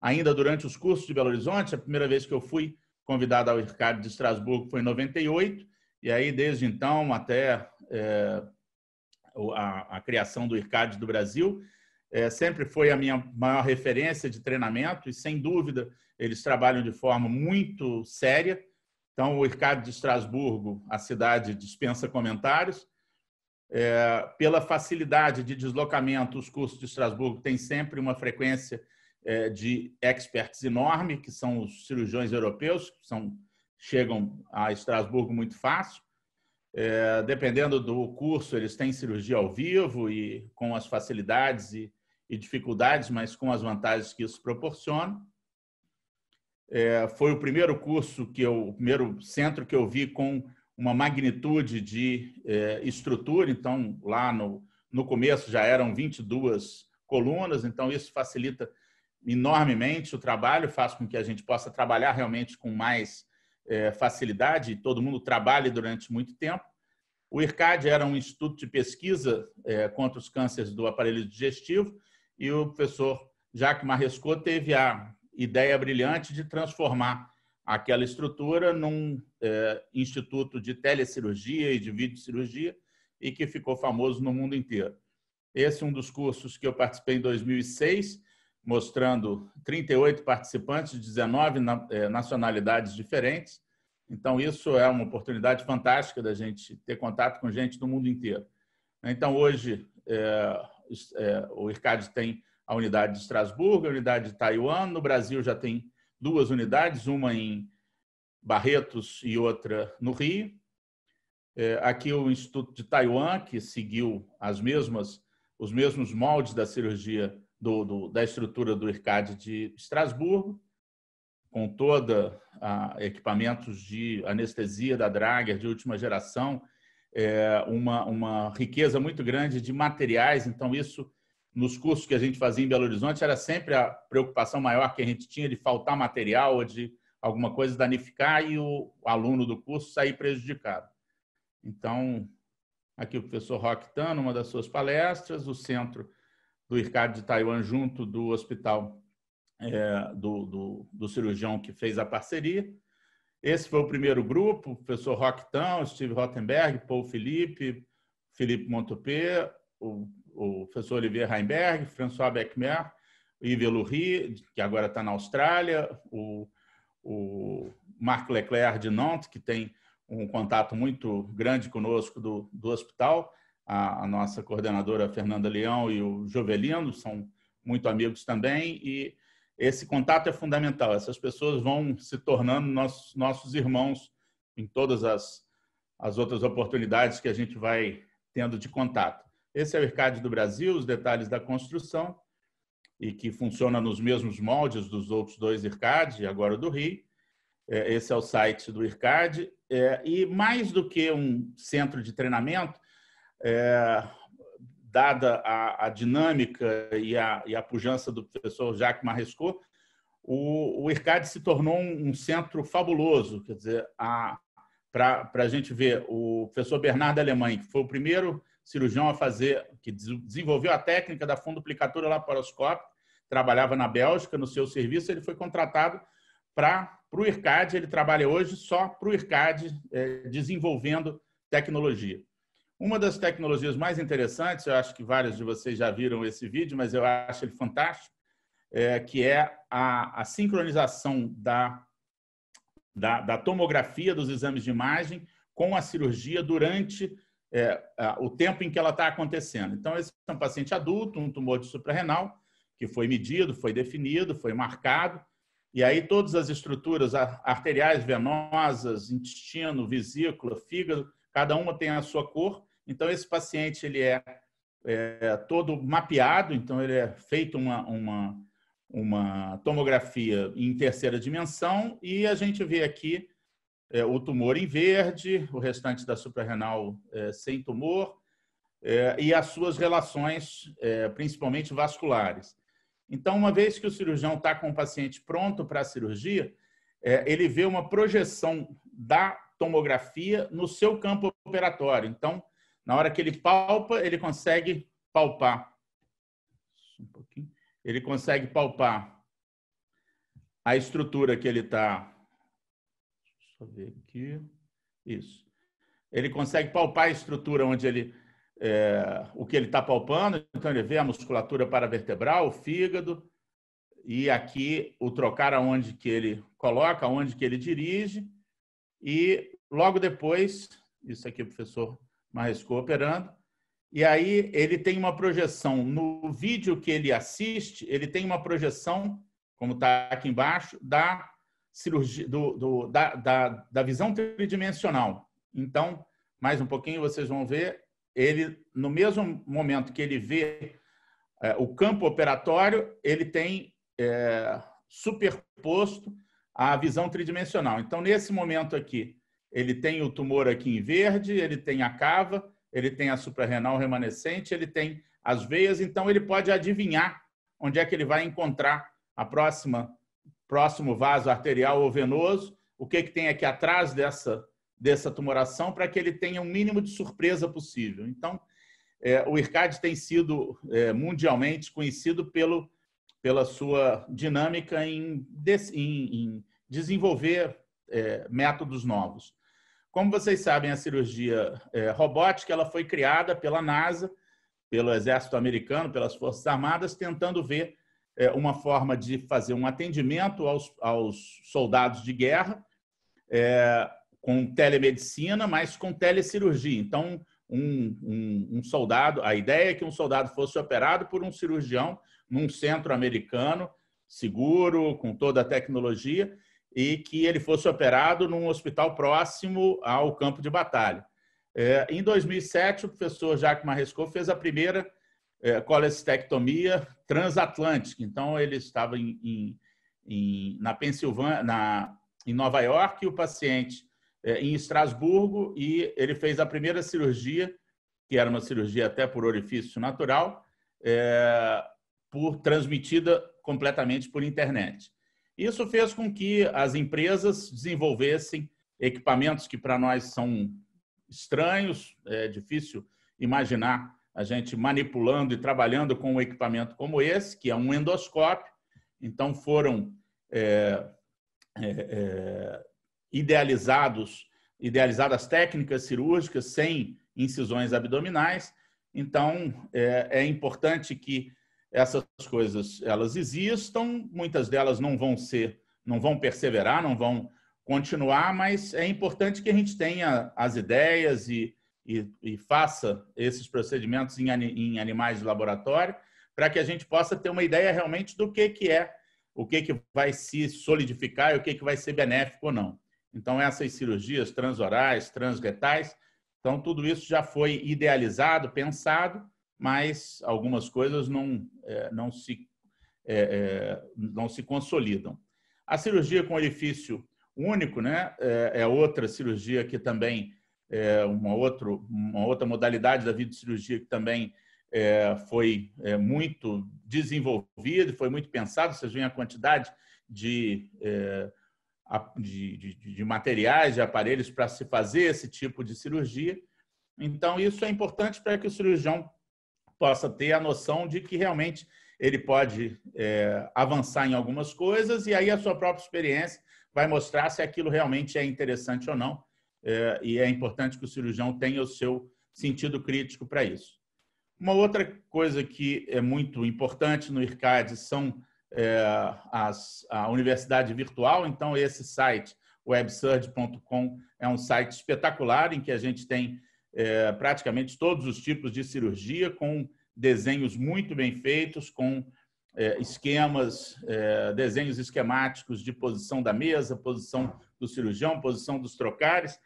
ainda durante os cursos de Belo Horizonte, a primeira vez que eu fui convidado ao IRCAD de Estrasburgo foi em 98, e aí desde então até é, a, a, criação do IRCAD do Brasil, é, sempre foi a minha maior referência de treinamento e, sem dúvida, eles trabalham de forma muito séria. Então, o Mercado de Estrasburgo, a cidade, dispensa comentários. É, pela facilidade de deslocamento, os cursos de Estrasburgo têm sempre uma frequência é, de experts enorme, que são os cirurgiões europeus, que são, chegam a Estrasburgo muito fácil. É, dependendo do curso, eles têm cirurgia ao vivo e com as facilidades e e dificuldades, mas com as vantagens que isso proporciona. É, foi o primeiro curso que eu, o primeiro centro que eu vi com uma magnitude de é, estrutura. Então, lá no, no começo já eram 22 colunas, então isso facilita enormemente o trabalho, faz com que a gente possa trabalhar realmente com mais é, facilidade e todo mundo trabalhe durante muito tempo. O IRCAD era um instituto de pesquisa é, contra os cânceres do aparelho digestivo e o professor Jacques Marrescot teve a ideia brilhante de transformar aquela estrutura num é, instituto de telecirurgia e de videocirurgia e que ficou famoso no mundo inteiro. Esse é um dos cursos que eu participei em 2006, mostrando 38 participantes, 19 é, nacionalidades diferentes. Então, isso é uma oportunidade fantástica da gente ter contato com gente do mundo inteiro. Então, hoje, é, é, o IRCAD tem a unidade de Estrasburgo, a unidade de Taiwan. No Brasil já tem duas unidades, uma em Barretos e outra no Rio. É, aqui o Instituto de Taiwan, que seguiu as mesmas, os mesmos moldes da cirurgia do, do, da estrutura do IRCAD de Estrasburgo, com toda a, equipamentos de anestesia da Drager de última geração, é, uma, uma riqueza muito grande de materiais, então isso nos cursos que a gente fazia em Belo Horizonte era sempre a preocupação maior que a gente tinha de faltar material ou de alguma coisa danificar e o aluno do curso sair prejudicado. Então, aqui o professor Roque Tan, numa das suas palestras, o centro do IRCAD de Taiwan junto do hospital é, do, do, do cirurgião que fez a parceria, esse foi o primeiro grupo, o professor Rockton, Steve Rottenberg, Paul Felipe, Felipe Montopé, o, o, professor Olivier Heinberg, François Beckmer, Yves Loury, que agora está na Austrália, o, o Marc Leclerc de Nantes, que tem um contato muito grande conosco do, do hospital, a, a nossa coordenadora Fernanda Leão e o Jovelino são muito amigos também, e esse contato é fundamental. Essas pessoas vão se tornando nossos, nossos irmãos em todas as, as outras oportunidades que a gente vai tendo de contato. Esse é o IRCAD do Brasil, os detalhes da construção, e que funciona nos mesmos moldes dos outros dois IRCAD, agora do Rio. É, esse é o site do IRCAD. É, e mais do que um centro de treinamento, é, dada a, a dinâmica e a, e a, pujança do professor Jacques Marescot, o, o IRCAD se tornou um, um centro fabuloso. Quer dizer, para a gente ver, o professor Bernardo Alemanha, que foi o primeiro cirurgião a fazer, que desenvolveu a técnica da funduplicatura laparoscópica, trabalhava na Bélgica no seu serviço, ele foi contratado para o IRCAD, ele trabalha hoje só para o IRCAD, é, eh, desenvolvendo tecnologia. Uma das tecnologias mais interessantes, eu acho que vários de vocês já viram esse vídeo, mas eu acho ele fantástico, é, que é a, a sincronização da, da, da, tomografia dos exames de imagem com a cirurgia durante é, a, o tempo em que ela está acontecendo. Então, esse é um paciente adulto, um tumor de suprarrenal, que foi medido, foi definido, foi marcado, e aí todas as estruturas arteriais, venosas, intestino, vesícula, fígado, cada uma tem a sua cor, então, esse paciente ele é, é todo mapeado, então ele é feito uma, uma, uma tomografia em terceira dimensão e a gente vê aqui é, o tumor em verde, o restante da suprarrenal é, sem tumor é, e as suas relações, é, principalmente vasculares. Então, uma vez que o cirurgião está com o paciente pronto para a cirurgia, é, ele vê uma projeção da tomografia no seu campo operatório. Então, na hora que ele palpa, ele consegue palpar. Um pouquinho. Ele consegue palpar a estrutura que ele está. Deixa eu ver aqui. Isso. Ele consegue palpar a estrutura onde ele. É, o que ele está palpando, então ele vê a musculatura paravertebral, o fígado, e aqui o trocar aonde que ele coloca, aonde que ele dirige, e logo depois, isso aqui o professor mas cooperando. E aí ele tem uma projeção no vídeo que ele assiste, ele tem uma projeção, como está aqui embaixo, da cirurgia do, do da, da, da visão tridimensional. Então, mais um pouquinho vocês vão ver ele no mesmo momento que ele vê é, o campo operatório, ele tem é, superposto a visão tridimensional. Então, nesse momento aqui, ele tem o tumor aqui em verde, ele tem a cava, ele tem a suprarrenal remanescente, ele tem as veias, então ele pode adivinhar onde é que ele vai encontrar a próxima próximo vaso arterial ou venoso, o que que tem aqui atrás dessa dessa tumoração para que ele tenha o um mínimo de surpresa possível. Então, é, o IRCAD tem sido é, mundialmente conhecido pelo pela sua dinâmica em, em, em desenvolver é, métodos novos. Como vocês sabem, a cirurgia é, robótica ela foi criada pela NASA, pelo Exército Americano, pelas Forças Armadas, tentando ver é, uma forma de fazer um atendimento aos, aos soldados de guerra é, com telemedicina, mas com telecirurgia. Então, um, um, um, soldado, a ideia é que um soldado fosse operado por um cirurgião num centro americano, seguro, com toda a tecnologia, e que ele fosse operado num hospital próximo ao campo de batalha. É, em 2007, o professor Jacques Maresco fez a primeira é, colestectomia transatlântica. Então, ele estava em, em, em, na Pensilvânia, na, em Nova York, e o paciente é, em Estrasburgo, e ele fez a primeira cirurgia, que era uma cirurgia até por orifício natural, é, por transmitida completamente por internet. Isso fez com que as empresas desenvolvessem equipamentos que para nós são estranhos, é difícil imaginar a gente manipulando e trabalhando com um equipamento como esse, que é um endoscópio. Então, foram é, é, é idealizados, idealizadas técnicas cirúrgicas sem incisões abdominais. Então, é, é importante que essas coisas elas existam, muitas delas não vão ser, não vão perseverar, não vão continuar, mas é importante que a gente tenha as ideias e, e, e faça esses procedimentos em, em animais de laboratório para que a gente possa ter uma ideia realmente do que, que é, o que, que vai se solidificar e o que, que vai ser benéfico ou não. Então, essas cirurgias transorais, transretais, então tudo isso já foi idealizado, pensado, mas algumas coisas não, é, não, se, é, é, não se consolidam. A cirurgia com orifício único né, é outra cirurgia que também é uma, outro, uma outra modalidade da videocirurgia que também é, foi é, muito desenvolvida, foi muito pensado. Vocês veem a quantidade de, é, de, de, de, materiais, de aparelhos para se fazer esse tipo de cirurgia. Então, isso é importante para que o cirurgião possa ter a noção de que realmente ele pode é, avançar em algumas coisas e aí a sua própria experiência vai mostrar se aquilo realmente é interessante ou não. É, e é importante que o cirurgião tenha o seu sentido crítico para isso. Uma outra coisa que é muito importante no IRCAD são é, as, a universidade virtual. Então, esse site, websurge.com, é um site espetacular em que a gente tem é, praticamente todos os tipos de cirurgia, com desenhos muito bem feitos, com é, esquemas, é, desenhos esquemáticos de posição da mesa, posição do cirurgião, posição dos trocares,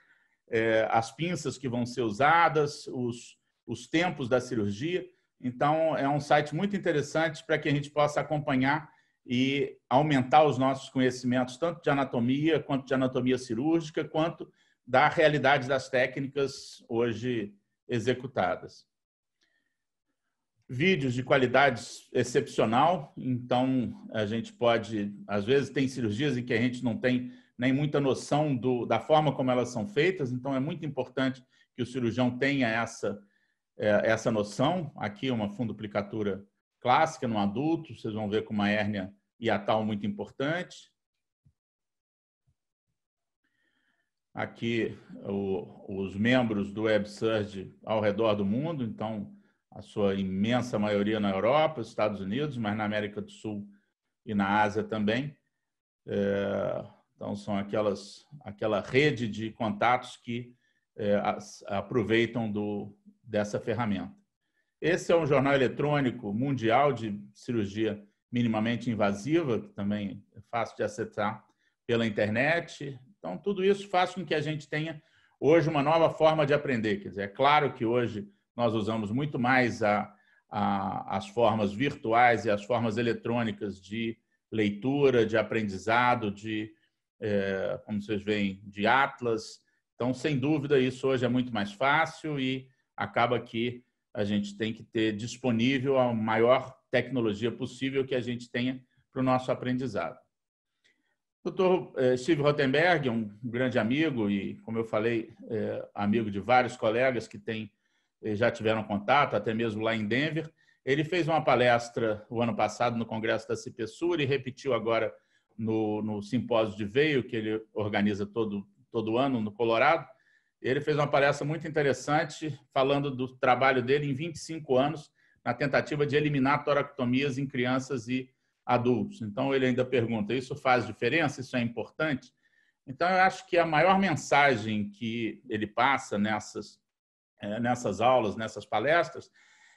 é, as pinças que vão ser usadas, os, os tempos da cirurgia. Então, é um site muito interessante para que a gente possa acompanhar e aumentar os nossos conhecimentos, tanto de anatomia, quanto de anatomia cirúrgica, quanto da realidade das técnicas hoje executadas. Vídeos de qualidade excepcional, então a gente pode, às vezes tem cirurgias em que a gente não tem nem muita noção do, da forma como elas são feitas, então é muito importante que o cirurgião tenha essa, é, essa noção. Aqui é uma funduplicatura clássica no adulto, vocês vão ver com uma hérnia hiatal muito importante. aqui o, os membros do WebSurge ao redor do mundo, então a sua imensa maioria na Europa, Estados Unidos, mas na América do Sul e na Ásia também. É, então são aquelas aquela rede de contatos que é, as, aproveitam do dessa ferramenta. Esse é um jornal eletrônico mundial de cirurgia minimamente invasiva, que também é fácil de acessar pela internet, então, tudo isso faz com que a gente tenha hoje uma nova forma de aprender. Quer dizer, é claro que hoje nós usamos muito mais a, a, as formas virtuais e as formas eletrônicas de leitura, de aprendizado, de, é, como vocês veem, de atlas. Então, sem dúvida, isso hoje é muito mais fácil e acaba que a gente tem que ter disponível a maior tecnologia possível que a gente tenha para o nosso aprendizado. Doutor eh, Steve Rotenberg, é um grande amigo e, como eu falei, é, amigo de vários colegas que tem, eh, já tiveram contato, até mesmo lá em Denver. Ele fez uma palestra o ano passado no Congresso da CIPESUR e repetiu agora no, no simpósio de veio, que ele organiza todo, todo ano no Colorado. Ele fez uma palestra muito interessante falando do trabalho dele em 25 anos na tentativa de eliminar toractomias em crianças e adultos. Então, ele ainda pergunta: isso faz diferença? Isso é importante? Então, eu acho que a maior mensagem que ele passa nessas, eh, nessas aulas, nessas palestras,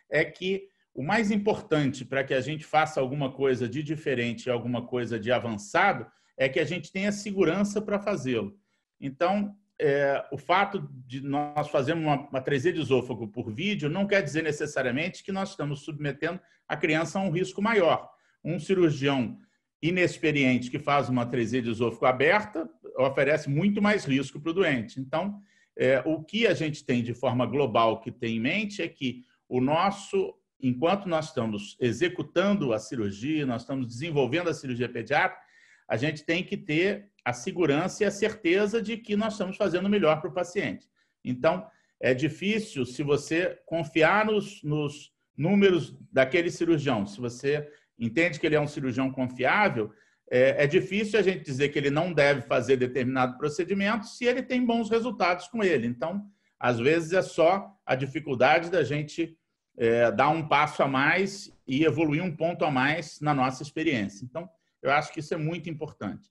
é que o mais importante para que a gente faça alguma coisa de diferente, alguma coisa de avançado, é que a gente tenha segurança para fazê-lo. Então, é, o fato de nós fazermos uma, uma tresia de esôfago por vídeo não quer dizer necessariamente que nós estamos submetendo a criança a um risco maior. Um cirurgião inexperiente que faz uma atresia esôfago aberta oferece muito mais risco para o doente. Então, é, o que a gente tem de forma global que tem em mente é que o nosso, enquanto nós estamos executando a cirurgia, nós estamos desenvolvendo a cirurgia pediátrica, a gente tem que ter a segurança e a certeza de que nós estamos fazendo o melhor para o paciente. Então, é difícil se você confiar nos, nos números daquele cirurgião, se você entende que ele é um cirurgião confiável, é, é, difícil a gente dizer que ele não deve fazer determinado procedimento se ele tem bons resultados com ele. Então, às vezes é só a dificuldade da gente é, dar um passo a mais e evoluir um ponto a mais na nossa experiência. Então, eu acho que isso é muito importante.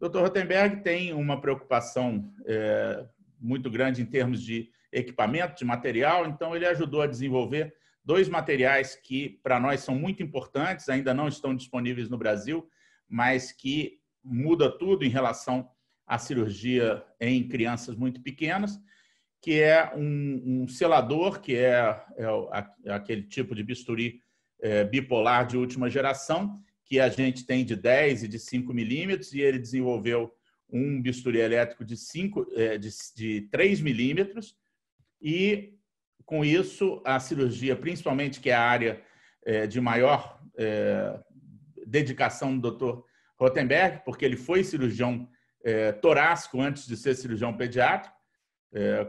O Dr. Rotenberg tem uma preocupação é, muito grande em termos de equipamento, de material, então ele ajudou a desenvolver dois materiais que para nós são muito importantes, ainda não estão disponíveis no Brasil, mas que muda tudo em relação à cirurgia em crianças muito pequenas, que é um, um selador, que é, é, aquele tipo de bisturi é, bipolar de última geração, que a gente tem de 10 e de 5 milímetros, e ele desenvolveu um bisturi elétrico de, 5, é, de, de 3 milímetros, e com isso, a cirurgia, principalmente que é a área é, de maior é, dedicação do Dr. Rotenberg, porque ele foi cirurgião é, torácico antes de ser cirurgião pediátrico,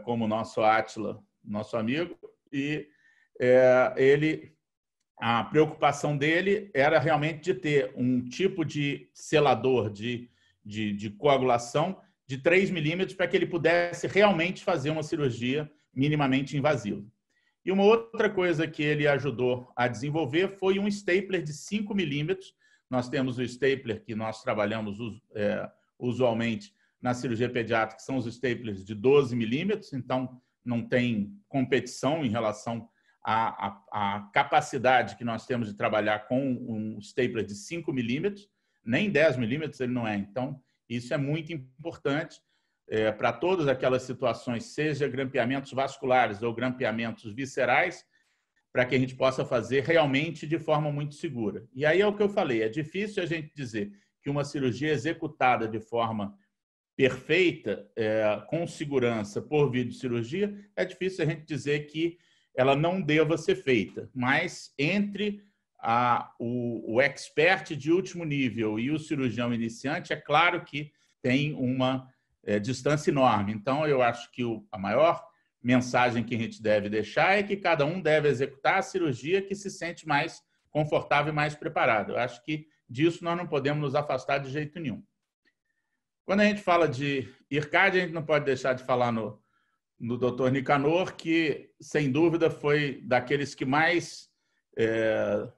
como o nosso Atila nosso amigo, e ele a preocupação dele era realmente de ter um tipo de selador de, de, de coagulação de 3 milímetros para que ele pudesse realmente fazer uma cirurgia minimamente invasivo. E uma outra coisa que ele ajudou a desenvolver foi um stapler de 5 milímetros. Nós temos o stapler que nós trabalhamos é, usualmente na cirurgia pediátrica, que são os staplers de 12 milímetros, então não tem competição em relação à, à, à, capacidade que nós temos de trabalhar com um stapler de 5 milímetros, nem 10 milímetros ele não é. Então, isso é muito importante é, para todas aquelas situações, seja grampeamentos vasculares ou grampeamentos viscerais, para que a gente possa fazer realmente de forma muito segura. E aí é o que eu falei, é difícil a gente dizer que uma cirurgia executada de forma perfeita, é, com segurança, por videocirurgia, é difícil a gente dizer que ela não deva ser feita. Mas entre a, o, o expert de último nível e o cirurgião iniciante, é claro que tem uma é, distância enorme. Então, eu acho que o, a maior mensagem que a gente deve deixar é que cada um deve executar a cirurgia que se sente mais confortável e mais preparado. Eu acho que disso nós não podemos nos afastar de jeito nenhum. Quando a gente fala de IRCAD, a gente não pode deixar de falar no, no Dr. Nicanor, que sem dúvida foi daqueles que mais é,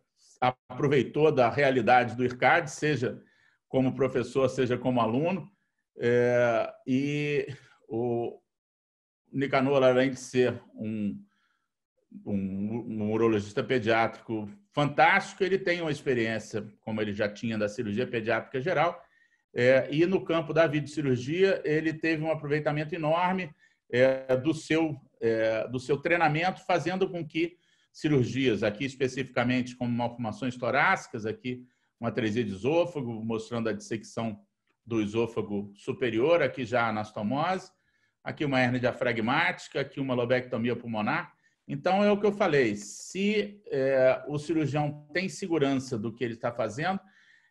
aproveitou da realidade do IRCAD, seja como professor, seja como aluno. É, e o Nicanor, além de ser um, um, um urologista pediátrico fantástico, ele tem uma experiência, como ele já tinha, da cirurgia pediátrica geral, é, e no campo da videocirurgia, ele teve um aproveitamento enorme é, do, seu, é, do seu treinamento, fazendo com que cirurgias, aqui especificamente como malformações torácicas, aqui uma atresia de esôfago, mostrando a dissecção do esôfago superior, aqui já a anastomose, aqui uma hernia diafragmática, aqui uma lobectomia pulmonar. Então, é o que eu falei, se é, o cirurgião tem segurança do que ele está fazendo,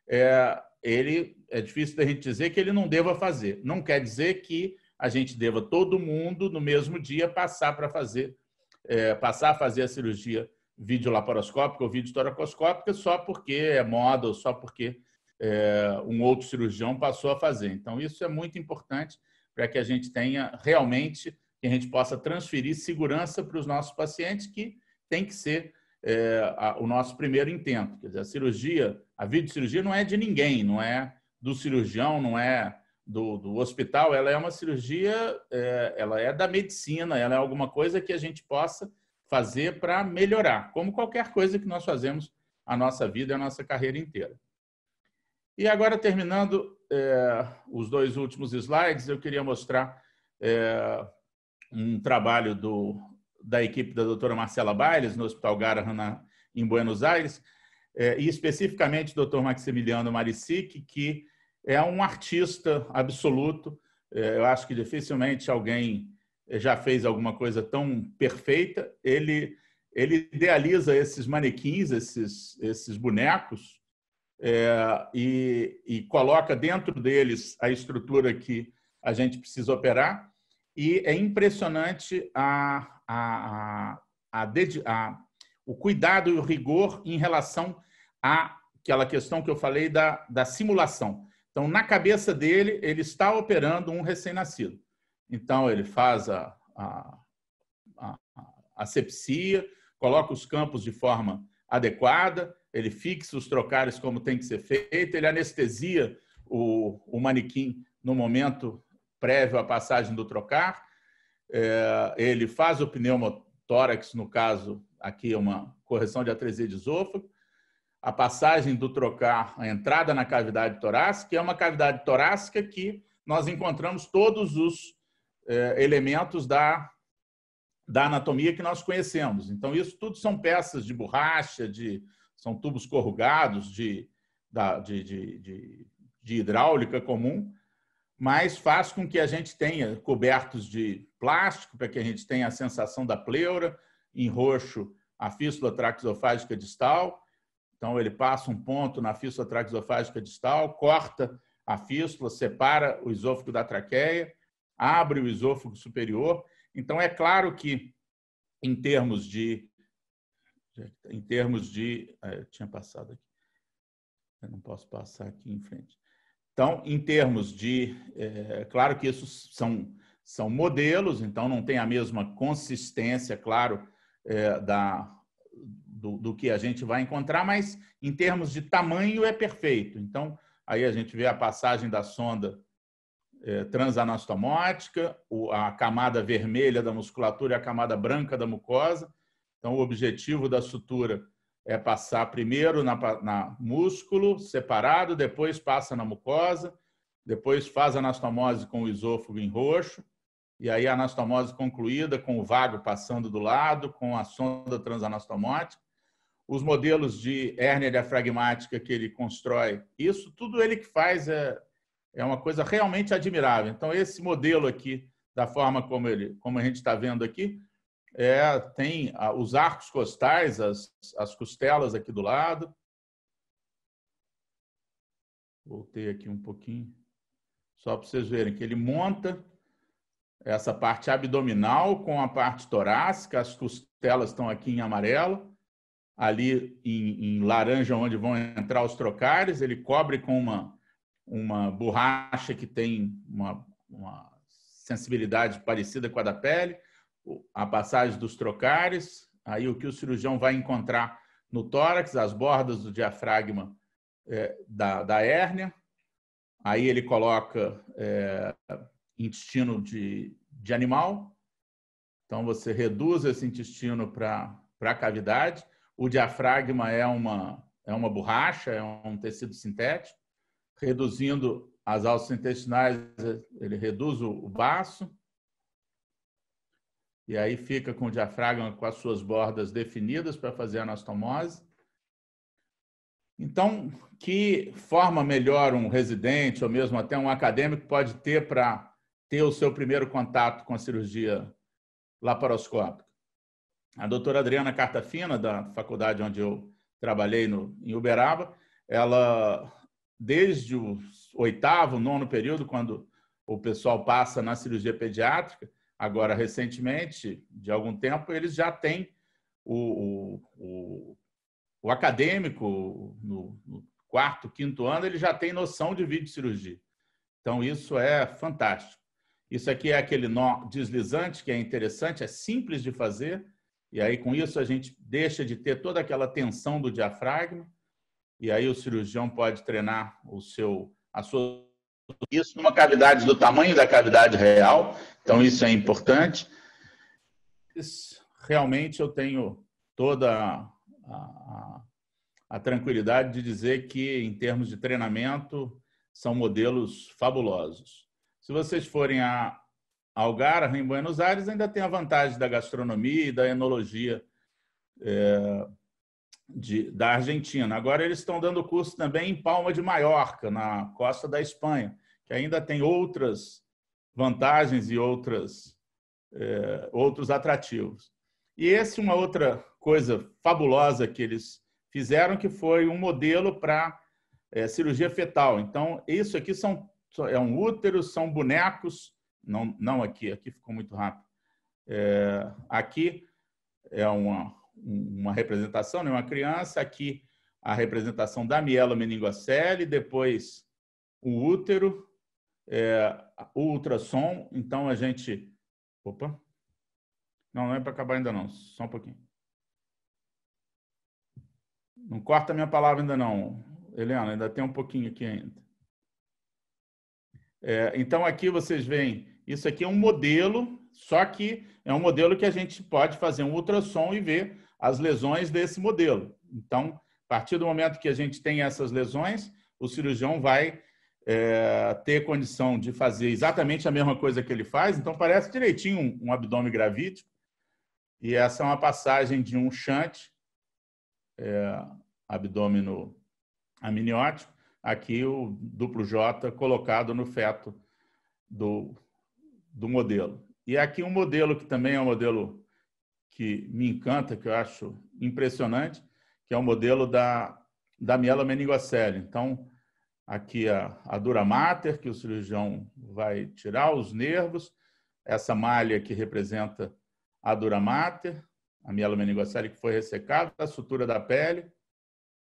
é, ele é difícil da gente dizer que ele não deva fazer. Não quer dizer que a gente deva todo mundo, no mesmo dia, passar para fazer, é, passar a fazer a cirurgia laparoscópica ou videotoracoscópica só porque é moda ou só porque é, um outro cirurgião passou a fazer. Então, isso é muito importante para que a gente tenha realmente, que a gente possa transferir segurança para os nossos pacientes, que tem que ser é, a, o nosso primeiro intento. Quer dizer, a cirurgia, a vida cirurgia não é de ninguém, não é do cirurgião, não é do, do hospital, ela é uma cirurgia, é, ela é da medicina, ela é alguma coisa que a gente possa fazer para melhorar, como qualquer coisa que nós fazemos a nossa vida e a nossa carreira inteira. E agora, terminando é, os dois últimos slides, eu queria mostrar é, um trabalho do, da equipe da doutora Marcela Bailes, no Hospital Garahan, em Buenos Aires, é, e especificamente o doutor Maximiliano Maricic, que é um artista absoluto. É, eu acho que dificilmente alguém é, já fez alguma coisa tão perfeita. Ele, ele idealiza esses manequins, esses, esses bonecos, é, e, e, coloca dentro deles a estrutura que a gente precisa operar. E é impressionante a, a, a, o cuidado e o rigor em relação àquela questão que eu falei da, da simulação. Então, na cabeça dele, ele está operando um recém-nascido. Então, ele faz a, asepsia, coloca os campos de forma adequada, ele fixa os trocares como tem que ser feito, ele anestesia o, o manequim no momento prévio à passagem do trocar, é, ele faz o pneumotórax, no caso, aqui é uma correção de atresia de esôfago, a passagem do trocar, a entrada na cavidade torácica, é uma cavidade torácica que nós encontramos todos os é, elementos da, da anatomia que nós conhecemos. Então, isso tudo são peças de borracha, de são tubos corrugados de, da, de, de, de, de hidráulica comum, mas faz com que a gente tenha cobertos de plástico, para que a gente tenha a sensação da pleura, em roxo, a fístula traxofágica distal. Então, ele passa um ponto na fístula traxofágica distal, corta a fístula, separa o esôfago da traqueia, abre o esôfago superior. Então, é claro que, em termos de em termos de. Ah, eu tinha passado aqui. Eu não posso passar aqui em frente. Então, em termos de. Eh, claro que esses são, são modelos, então não tem a mesma consistência, claro, eh, da, do, que a gente vai encontrar, mas em termos de tamanho é perfeito. Então, aí a gente vê a passagem da sonda é, transanastomótica, a camada vermelha da musculatura e a camada branca da mucosa. Então, o objetivo da sutura é passar primeiro na, na músculo separado, depois passa na mucosa, depois faz anastomose com o esôfago em roxo, e aí a anastomose concluída com o vago passando do lado, com a sonda transanastomótica. Os modelos de hérnia diafragmática que ele constrói, isso tudo ele que faz é, é uma coisa realmente admirável. Então, esse modelo aqui, da forma como, ele, como a gente está vendo aqui, é, tem os arcos costais, as, as costelas aqui do lado. Voltei aqui um pouquinho, só para vocês verem que ele monta essa parte abdominal com a parte torácica, as costelas estão aqui em amarelo, ali em, em laranja onde vão entrar os trocares, ele cobre com uma, uma borracha que tem uma, uma sensibilidade parecida com a da pele, a passagem dos trocares aí o que o cirurgião vai encontrar no tórax, as bordas do diafragma é, da, da hérnia, aí ele coloca é, intestino de, de animal, então você reduz esse intestino para a cavidade, o diafragma é uma, é uma borracha, é um tecido sintético, reduzindo as alças intestinais, ele reduz o baço, e aí fica com o diafragma com as suas bordas definidas para fazer anastomose. Então, que forma melhor um residente ou mesmo até um acadêmico pode ter para ter o seu primeiro contato com a cirurgia laparoscópica? A doutora Adriana Cartafina, da faculdade onde eu trabalhei no, em Uberaba, ela, desde o oitavo, nono período, quando o pessoal passa na cirurgia pediátrica, Agora, recentemente, de algum tempo, eles já têm o, o, o, o acadêmico, no, no, quarto, quinto ano, ele já tem noção de videocirurgia. Então, isso é fantástico. Isso aqui é aquele nó deslizante que é interessante, é simples de fazer, e aí com isso a gente deixa de ter toda aquela tensão do diafragma, e aí o cirurgião pode treinar o seu, a sua isso numa cavidade do tamanho da cavidade real, então isso é importante. Realmente eu tenho toda a, a, a tranquilidade de dizer que, em termos de treinamento, são modelos fabulosos. Se vocês forem a Algarve, em Buenos Aires, ainda tem a vantagem da gastronomia e da enologia é, de, da Argentina. Agora eles estão dando curso também em Palma de Maiorca, na costa da Espanha, que ainda tem outras vantagens e outras, é, outros atrativos. E esse uma outra coisa fabulosa que eles fizeram, que foi um modelo para é, cirurgia fetal. Então, isso aqui são, é um útero, são bonecos, não, não aqui, aqui ficou muito rápido. É, aqui é uma, uma representação, né? uma criança, aqui a representação da mielomeningocele, depois o útero, é, o ultrassom. Então, a gente... Opa! Não, não é para acabar ainda não, só um pouquinho. Não corta minha palavra ainda não, Helena, ainda tem um pouquinho aqui ainda. É, então, aqui vocês veem, isso aqui é um modelo, só que é um modelo que a gente pode fazer um ultrassom e ver as lesões desse modelo. Então, a partir do momento que a gente tem essas lesões, o cirurgião vai é, ter condição de fazer exatamente a mesma coisa que ele faz. Então, parece direitinho um, um abdômen gravítico. E essa é uma passagem de um shunt, é, abdômen amniótico, aqui o duplo J colocado no feto do, do modelo. E aqui um modelo que também é um modelo que me encanta, que eu acho impressionante, que é o modelo da, da meningocele. Então, aqui a, a dura mater, que o cirurgião vai tirar, os nervos, essa malha que representa a dura mater, a meningocele que foi ressecada, a sutura da pele.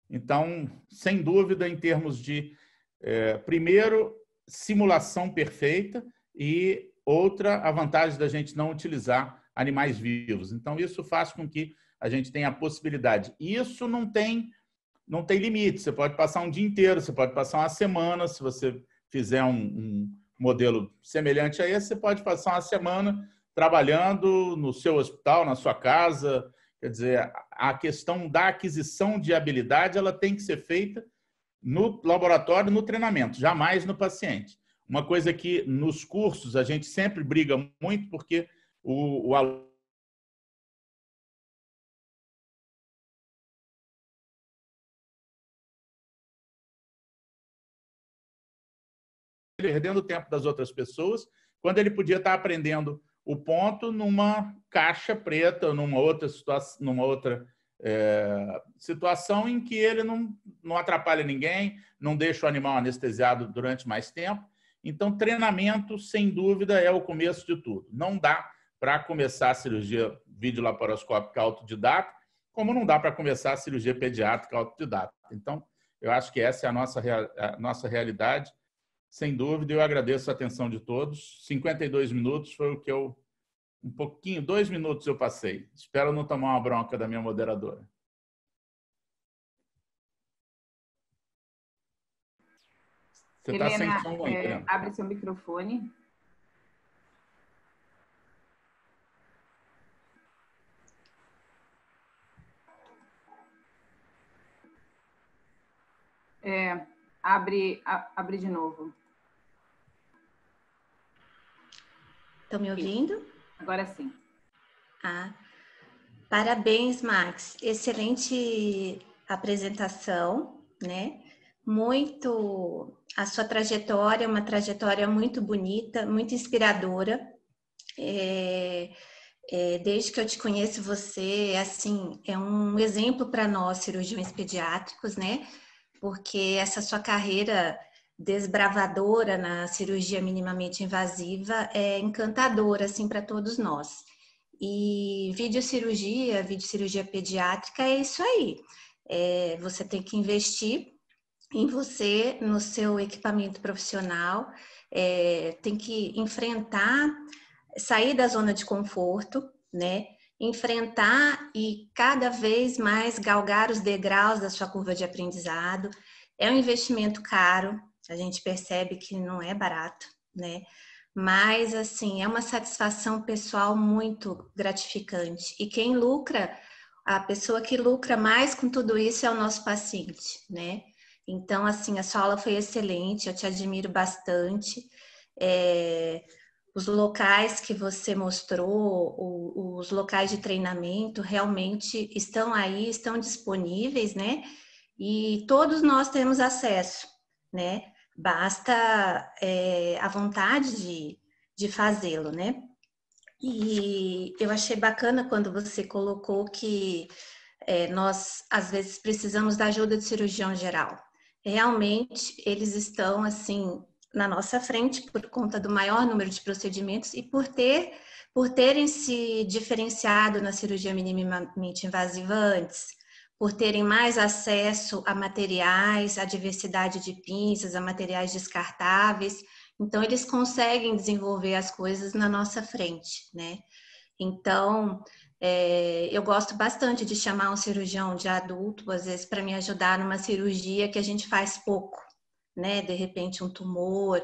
Então, sem dúvida, em termos de, é, primeiro, simulação perfeita e outra, a vantagem da gente não utilizar animais vivos. Então, isso faz com que a gente tenha a possibilidade. Isso não tem, não tem limite. Você pode passar um dia inteiro, você pode passar uma semana. Se você fizer um, um modelo semelhante a esse, você pode passar uma semana trabalhando no seu hospital, na sua casa. Quer dizer, a questão da aquisição de habilidade ela tem que ser feita no laboratório, no treinamento, jamais no paciente. Uma coisa que nos cursos a gente sempre briga muito, porque o, o aluno perdendo o tempo das outras pessoas, quando ele podia estar aprendendo o ponto numa caixa preta, numa outra situação, numa outra é, situação em que ele não, não atrapalha ninguém, não deixa o animal anestesiado durante mais tempo. Então, treinamento, sem dúvida, é o começo de tudo. Não dá para começar a cirurgia videolaparoscópica autodidata, como não dá para começar a cirurgia pediátrica autodidata. Então, eu acho que essa é a nossa, a nossa realidade. Sem dúvida, eu agradeço a atenção de todos. 52 minutos foi o que eu. Um pouquinho, dois minutos eu passei. Espero não tomar uma bronca da minha moderadora. Você está sem som é, Abre seu microfone. É, abre, a, abre de novo. Estão me ouvindo? Isso. Agora sim. Ah, parabéns, Max. Excelente apresentação, né? Muito a sua trajetória, uma trajetória muito bonita, muito inspiradora. É, é, desde que eu te conheço, você assim é um exemplo para nós cirurgiões pediátricos, né? porque essa sua carreira desbravadora na cirurgia minimamente invasiva é encantadora assim para todos nós. E videocirurgia, videocirurgia pediátrica é isso aí. É, você tem que investir em você, no seu equipamento profissional, é, tem que enfrentar, sair da zona de conforto, né? enfrentar e cada vez mais galgar os degraus da sua curva de aprendizado. É um investimento caro, a gente percebe que não é barato, né? Mas assim, é uma satisfação pessoal muito gratificante. E quem lucra, a pessoa que lucra mais com tudo isso é o nosso paciente, né? Então, assim, a sua aula foi excelente, eu te admiro bastante. É, os locais que você mostrou, os locais de treinamento realmente estão aí, estão disponíveis, né? E todos nós temos acesso, né? Basta é, a vontade de, de fazê-lo, né? E eu achei bacana quando você colocou que é, nós, às vezes, precisamos da ajuda de cirurgião geral. Realmente, eles estão, assim, na nossa frente por conta do maior número de procedimentos e por ter por terem se diferenciado na cirurgia minimamente invasiva antes, por terem mais acesso a materiais, a diversidade de pinças, a materiais descartáveis. Então eles conseguem desenvolver as coisas na nossa frente, né? Então, é, eu gosto bastante de chamar um cirurgião de adulto, às vezes, para me ajudar numa cirurgia que a gente faz pouco, né? De repente um tumor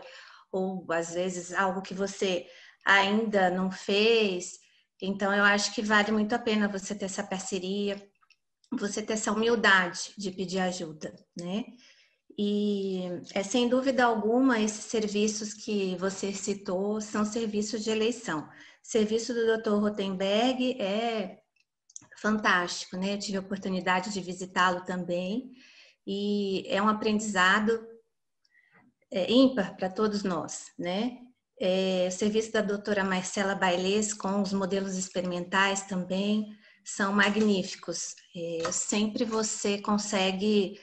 ou às vezes algo que você ainda não fez. Então eu acho que vale muito a pena você ter essa parceria, você ter essa humildade de pedir ajuda, né? E é sem dúvida alguma esses serviços que você citou são serviços de eleição. O serviço do Dr. Rotenberg é fantástico, né? Eu tive a oportunidade de visitá-lo também e é um aprendizado é, ímpar para todos nós, né? É, o serviço da doutora Marcela Bailês com os modelos experimentais também são magníficos. É, sempre você consegue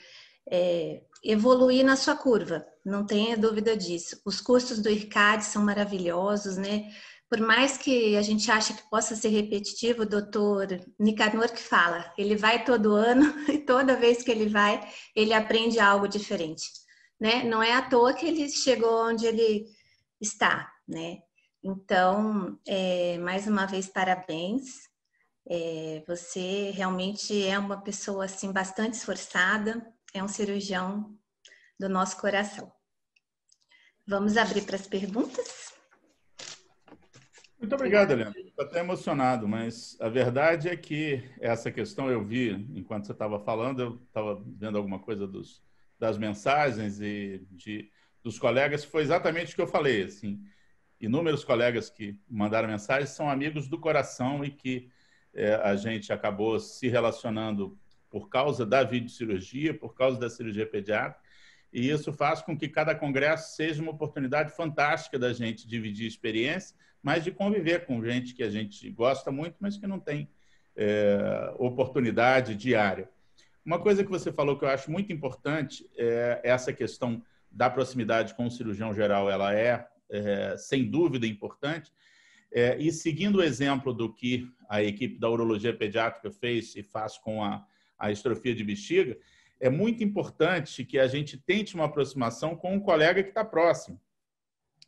é, evoluir na sua curva, não tenha dúvida disso. Os cursos do IRCAD são maravilhosos, né? Por mais que a gente ache que possa ser repetitivo, o doutor Nicanor que fala, ele vai todo ano e toda vez que ele vai, ele aprende algo diferente né? Não é à toa que ele chegou onde ele está, né? Então, é, mais uma vez, parabéns. É, você realmente é uma pessoa assim bastante esforçada, é um cirurgião do nosso coração. Vamos abrir para as perguntas? Muito obrigado, Helena. Estou até emocionado, mas a verdade é que essa questão eu vi enquanto você estava falando, eu estava vendo alguma coisa dos das mensagens e de, dos colegas foi exatamente o que eu falei. Assim, inúmeros colegas que mandaram mensagens são amigos do coração e que é, a gente acabou se relacionando por causa da videocirurgia, por causa da cirurgia pediátrica, e isso faz com que cada congresso seja uma oportunidade fantástica da gente dividir experiência, mas de conviver com gente que a gente gosta muito, mas que não tem é, oportunidade diária. Uma coisa que você falou que eu acho muito importante é essa questão da proximidade com o cirurgião geral, ela é, é sem dúvida importante. É, e seguindo o exemplo do que a equipe da urologia pediátrica fez e faz com a, a estrofia de bexiga, é muito importante que a gente tente uma aproximação com um colega que está próximo.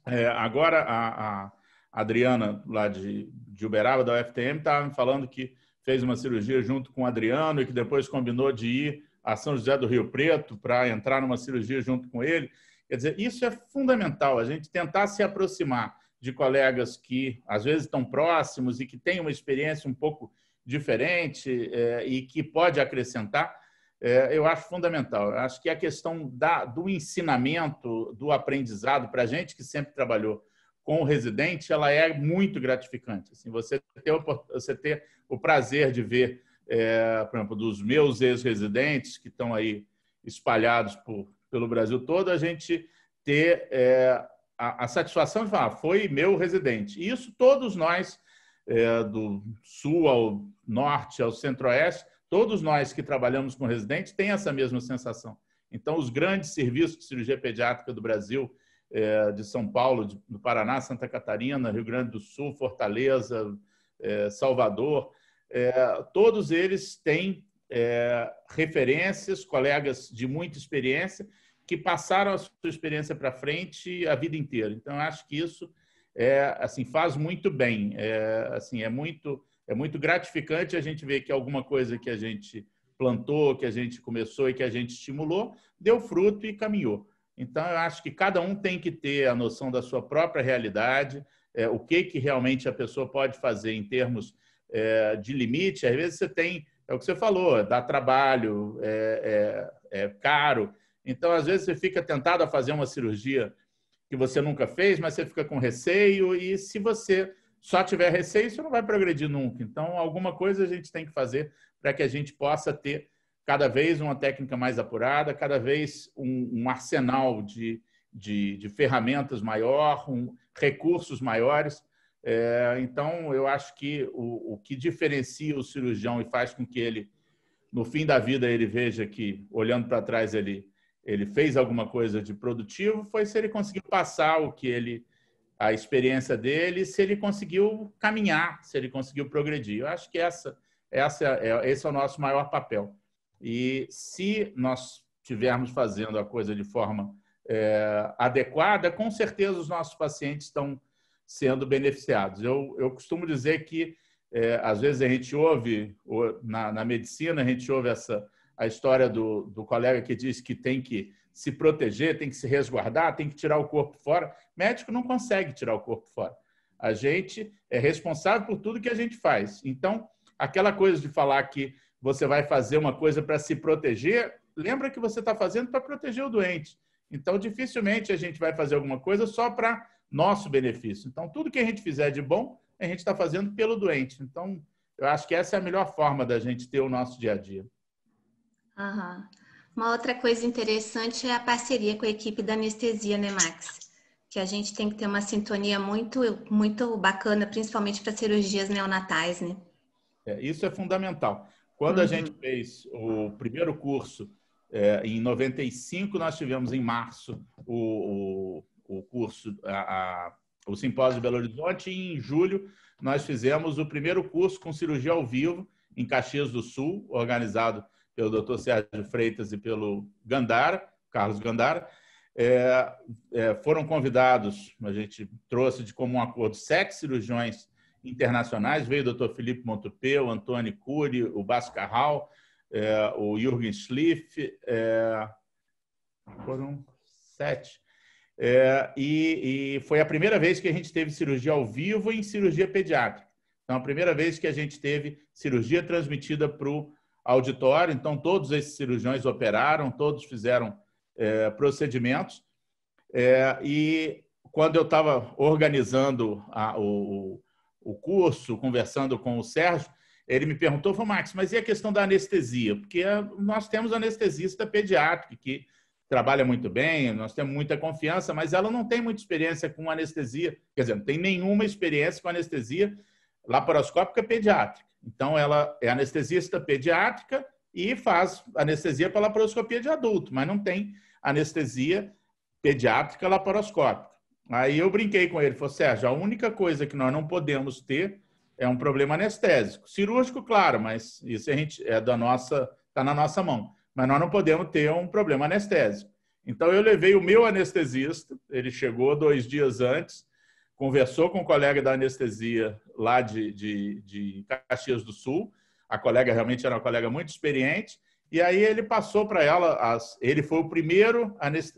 É, agora, a, a, Adriana, lá de, de Uberaba, da UFTM, estava me falando que fez uma cirurgia junto com o Adriano e que depois combinou de ir a São José do Rio Preto para entrar numa cirurgia junto com ele. Quer dizer, isso é fundamental, a gente tentar se aproximar de colegas que às vezes estão próximos e que têm uma experiência um pouco diferente é, e que pode acrescentar, é, eu acho fundamental. Eu acho que a questão da, do ensinamento, do aprendizado, para a gente que sempre trabalhou com o residente, ela é muito gratificante. Assim, você, ter o, você ter o prazer de ver, é, por exemplo, dos meus ex-residentes que estão aí espalhados por, pelo Brasil todo, a gente ter é, a, a, satisfação de falar, ah, foi meu residente. E isso todos nós, é, do sul ao norte, ao centro-oeste, todos nós que trabalhamos com residentes tem essa mesma sensação. Então, os grandes serviços de cirurgia pediátrica do Brasil, é, de São Paulo, de, do Paraná, Santa Catarina, Rio Grande do Sul, Fortaleza, é, Salvador, é, todos eles têm é, referências, colegas de muita experiência que passaram a sua experiência para frente a vida inteira. Então, acho que isso é, assim faz muito bem. É, assim, é muito é muito gratificante a gente ver que alguma coisa que a gente plantou, que a gente começou e que a gente estimulou deu fruto e caminhou. Então, eu acho que cada um tem que ter a noção da sua própria realidade, é, o que, que realmente a pessoa pode fazer em termos é, de limite. Às vezes você tem, é o que você falou, dá trabalho, é, é, é caro. Então, às vezes você fica tentado a fazer uma cirurgia que você nunca fez, mas você fica com receio e se você só tiver receio, você não vai progredir nunca. Então, alguma coisa a gente tem que fazer para que a gente possa ter cada vez uma técnica mais apurada, cada vez um, um arsenal de, de, de, ferramentas maior, um, recursos maiores. É, então, eu acho que o, o, que diferencia o cirurgião e faz com que ele, no fim da vida, ele veja que, olhando para trás, ele, ele fez alguma coisa de produtivo, foi se ele conseguiu passar o que ele a experiência dele, se ele conseguiu caminhar, se ele conseguiu progredir. Eu acho que essa, essa é, esse é o nosso maior papel. E se nós tivermos fazendo a coisa de forma é, adequada, com certeza os nossos pacientes estão sendo beneficiados. Eu, eu costumo dizer que, é, às vezes, a gente ouve, ou, na, na, medicina, a gente ouve essa, a história do, do colega que diz que tem que se proteger, tem que se resguardar, tem que tirar o corpo fora. Médico não consegue tirar o corpo fora. A gente é responsável por tudo que a gente faz. Então, aquela coisa de falar que você vai fazer uma coisa para se proteger, lembra que você está fazendo para proteger o doente. Então, dificilmente a gente vai fazer alguma coisa só para nosso benefício. Então, tudo que a gente fizer de bom, a gente está fazendo pelo doente. Então, eu acho que essa é a melhor forma da gente ter o nosso dia a dia. Uhum. Uma outra coisa interessante é a parceria com a equipe da anestesia, né, Max? Que a gente tem que ter uma sintonia muito, muito bacana, principalmente para cirurgias neonatais, né? É, isso é fundamental. Quando a gente uhum. fez o primeiro curso é, em 95, nós tivemos em março o, o, o curso, a, a, o simpósio de Belo Horizonte, e em julho nós fizemos o primeiro curso com cirurgia ao vivo em Caxias do Sul, organizado pelo Dr. Sérgio Freitas e pelo Gandara, Carlos Gandara. É, é, foram convidados, a gente trouxe de comum acordo sete cirurgiões internacionais, veio o Dr. Felipe Montupeu, o Antônio Cury, o Bascarral, Carral, é, o Jürgen Schliff, é, foram sete. É, e, e, foi a primeira vez que a gente teve cirurgia ao vivo em cirurgia pediátrica. Então, a primeira vez que a gente teve cirurgia transmitida para o auditório. Então, todos esses cirurgiões operaram, todos fizeram procedimentos. e quando eu estava organizando a, o, o curso, conversando com o Sérgio, ele me perguntou, falou, Max, mas e a questão da anestesia? Porque eh, nós temos anestesista pediátrica que trabalha muito bem, nós temos muita confiança, mas ela não tem muita experiência com anestesia, quer dizer, não tem nenhuma experiência com anestesia laparoscópica pediátrica. Então, ela é anestesista pediátrica e faz anestesia para laparoscopia de adulto, mas não tem anestesia pediátrica laparoscópica. Aí eu brinquei com ele, falou, assim, Sérgio, a única coisa que nós não podemos ter é um problema anestésico. Cirúrgico, claro, mas isso a gente é da nossa, está na nossa mão. Mas nós não podemos ter um problema anestésico. Então eu levei o meu anestesista, ele chegou dois dias antes, conversou com o um colega da anestesia lá de, de, de Caxias do Sul. A colega realmente era uma colega muito experiente e aí ele passou para ela, as, ele foi o primeiro,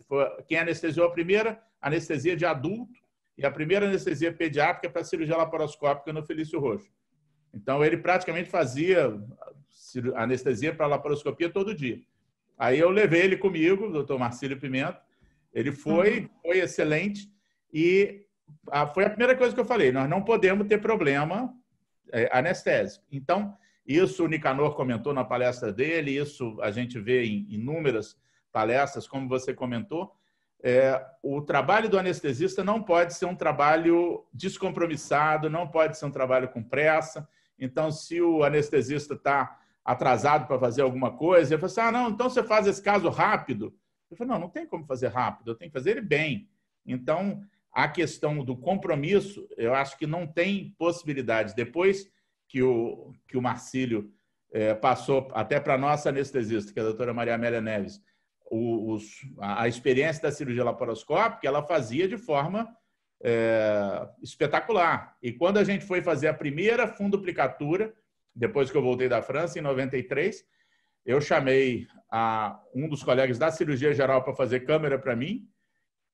foi, quem anestesiou a primeira anestesia de adulto e a primeira anestesia pediátrica para cirurgia laparoscópica no Felício Roxo. Então ele praticamente fazia anestesia para laparoscopia todo dia. Aí eu levei ele comigo, o doutor Marcílio Pimenta. Ele foi, uhum. foi excelente e a, foi a primeira coisa que eu falei: nós não podemos ter problema é, anestésico. Então, isso o Nicanor comentou na palestra dele, isso a gente vê em inúmeras palestras, como você comentou. É, o trabalho do anestesista não pode ser um trabalho descompromissado, não pode ser um trabalho com pressa. Então, se o anestesista está atrasado para fazer alguma coisa, ele fala assim: ah, não, então você faz esse caso rápido. Eu falo: não, não tem como fazer rápido, eu tenho que fazer ele bem. Então, a questão do compromisso, eu acho que não tem possibilidade. Depois que o, que o Marcílio é, passou até para a nossa anestesista, que é a doutora Maria Amélia Neves, o, os, a, a, experiência da cirurgia laparoscópica, ela fazia de forma é, espetacular. E quando a gente foi fazer a primeira funduplicatura, depois que eu voltei da França, em 93, eu chamei a, um dos colegas da cirurgia geral para fazer câmera para mim,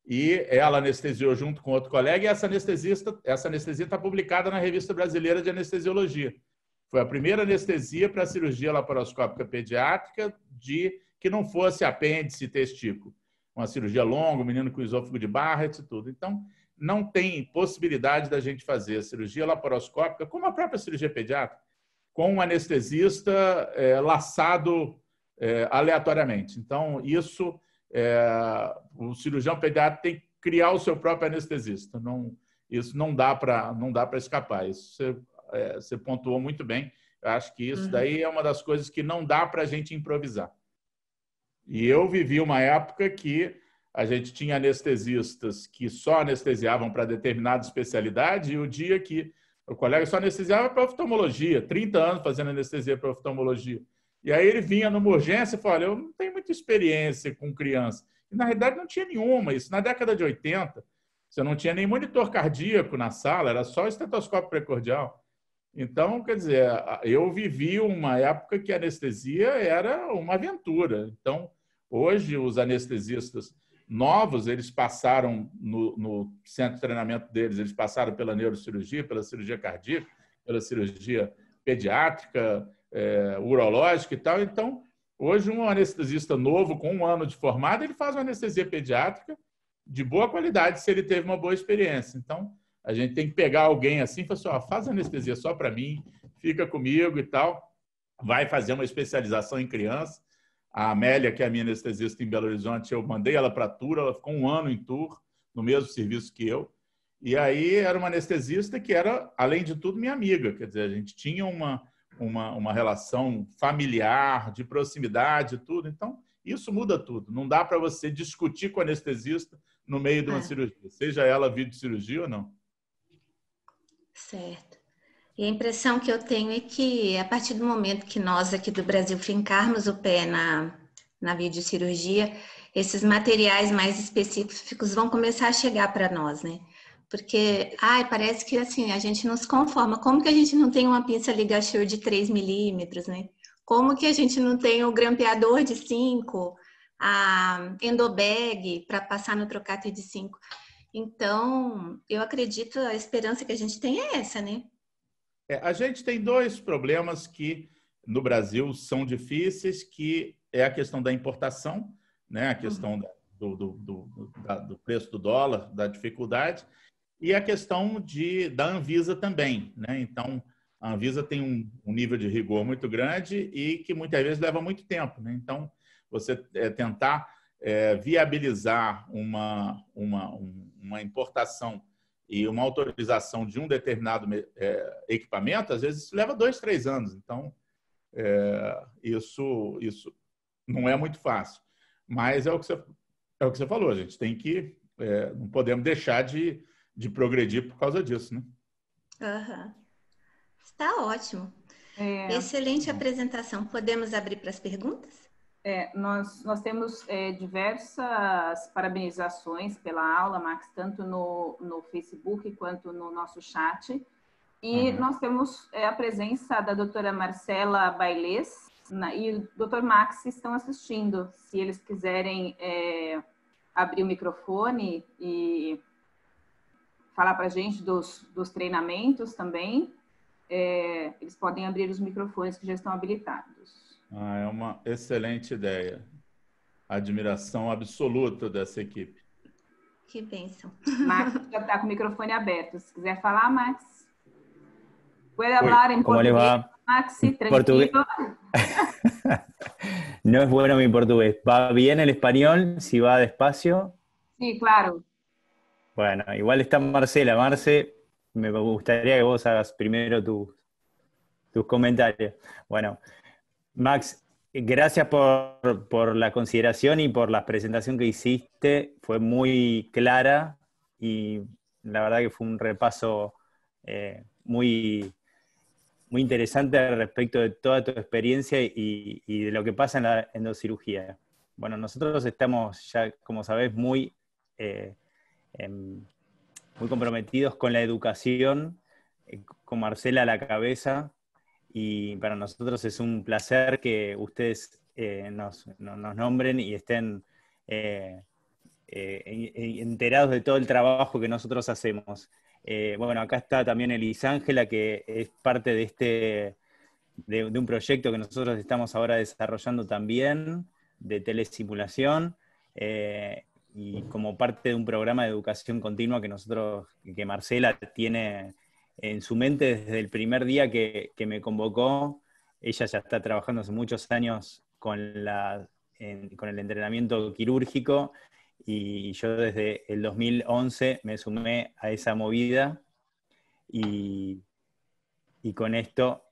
e ela anestesiou junto com outro colega, e essa anestesista, essa anestesia está publicada na Revista Brasileira de Anestesiologia. Foi a primeira anestesia para cirurgia laparoscópica pediátrica de que não fosse apêndice testículo. Uma cirurgia longa, um menino com esôfago de Barrett e tudo. Então, não tem possibilidade da gente fazer a cirurgia laparoscópica, como a própria cirurgia pediátrica, com um anestesista é, laçado é, aleatoriamente. Então, isso é, o cirurgião pediatra tem que criar o seu próprio anestesista. Não, isso não dá para não dá para escapar. Isso você, é, você, pontuou muito bem. Eu acho que isso uhum. daí é uma das coisas que não dá para a gente improvisar. E eu vivi uma época que a gente tinha anestesistas que só anestesiavam para determinada especialidade e o dia que o colega só anestesiava para oftalmologia, 30 anos fazendo anestesia para oftalmologia. E aí ele vinha numa urgência e falava, eu não tenho muita experiência com criança. E, na realidade, não tinha nenhuma. Isso na década de 80, você não tinha nem monitor cardíaco na sala, era só estetoscópio precordial. Então, quer dizer, eu vivi uma época que a anestesia era uma aventura. Então, hoje, os anestesistas novos, eles passaram no, no centro de treinamento deles, eles passaram pela neurocirurgia, pela cirurgia cardíaca, pela cirurgia pediátrica, é, urológica e tal. Então, hoje, um anestesista novo, com um ano de formado, ele faz uma anestesia pediátrica de boa qualidade, se ele teve uma boa experiência. Então, a gente tem que pegar alguém assim e falar assim, ó, faz anestesia só para mim, fica comigo e tal. Vai fazer uma especialização em criança. A Amélia, que é a minha anestesista em Belo Horizonte, eu mandei ela para Tour, ela ficou um ano em Tour, no mesmo serviço que eu. E aí era uma anestesista que era, além de tudo, minha amiga. Quer dizer, a gente tinha uma, uma, uma relação familiar, de proximidade, tudo. Então, isso muda tudo. Não dá para você discutir com o anestesista no meio de uma é. cirurgia, seja ela vídeo cirurgia ou não. Certo. E a impressão que eu tenho é que, a partir do momento que nós aqui do Brasil fincarmos o pé na, na videocirurgia, esses materiais mais específicos vão começar a chegar para nós, né? Porque, ai, parece que assim, a gente não se conforma. Como que a gente não tem uma pinça ligasture de 3 milímetros, né? Como que a gente não tem o grampeador de 5, a endobag para passar no trocate de 5? Então, eu acredito, a esperança que a gente tem é essa, né? É, a gente tem dois problemas que no Brasil são difíceis, que é a questão da importação, né? A questão uhum. da, do, do, do, da, do preço do dólar, da dificuldade, e a questão de, da Anvisa também. Né? Então, a Anvisa tem um, um, nível de rigor muito grande e que muitas vezes leva muito tempo. Né? Então, você é, tentar é, viabilizar uma, uma, uma importação e uma autorização de um determinado é, equipamento, às vezes leva dois, três anos. Então, é, isso, isso não é muito fácil. Mas é o que você, é o que você falou, a gente tem que. É, não podemos deixar de, de progredir por causa disso, né? Uhum. Está ótimo. É... Excelente apresentação. Podemos abrir para as perguntas? É, nós, nós temos é, diversas parabenizações pela aula, Max, tanto no, no Facebook quanto no nosso chat. E uhum. nós temos é, a presença da doutora Marcela Bailês na, e o doutor Max estão assistindo. Se eles quiserem é, abrir o microfone e falar para a gente dos, dos treinamentos também. É, eles podem abrir os microfones que já estão habilitados. Ah, é uma excelente ideia. Admiração absoluta dessa equipe. Que bênção. Max já está com o microfone aberto. Se quiser falar, Max. Pode falar em português, Max, tranquilo. no es bueno mi portugués. ¿Va bien el español si va despacio? Sí, claro. Bueno, igual está Marcela. Marce, me gustaría que vos hagas primero tus comentarios. Bueno, Max, gracias por, la consideración y por la presentación que hiciste. Fue muy clara y la verdad que fue un repaso eh, muy, muy interesante respecto de toda tu experiencia y, de lo que pasa en la endocirugía. Bueno, nosotros estamos ya, como sabés, muy eh, Em, muy comprometidos con la educación, eh, con Marcela a la cabeza, y para nosotros es un placer que ustedes eh, nos, nombren y estén eh, enterados de todo el trabajo que nosotros hacemos. bueno, acá está también Ángela que es parte de este de, un proyecto que nosotros estamos ahora desarrollando también, de telesimulación y como parte de un programa de educación continua que nosotros, que Marcela tiene en su mente desde el primer día que, me convocó, ella ya está trabajando hace muchos años con, la, con el entrenamiento quirúrgico y yo desde el 2011 me sumé a esa movida y, con esto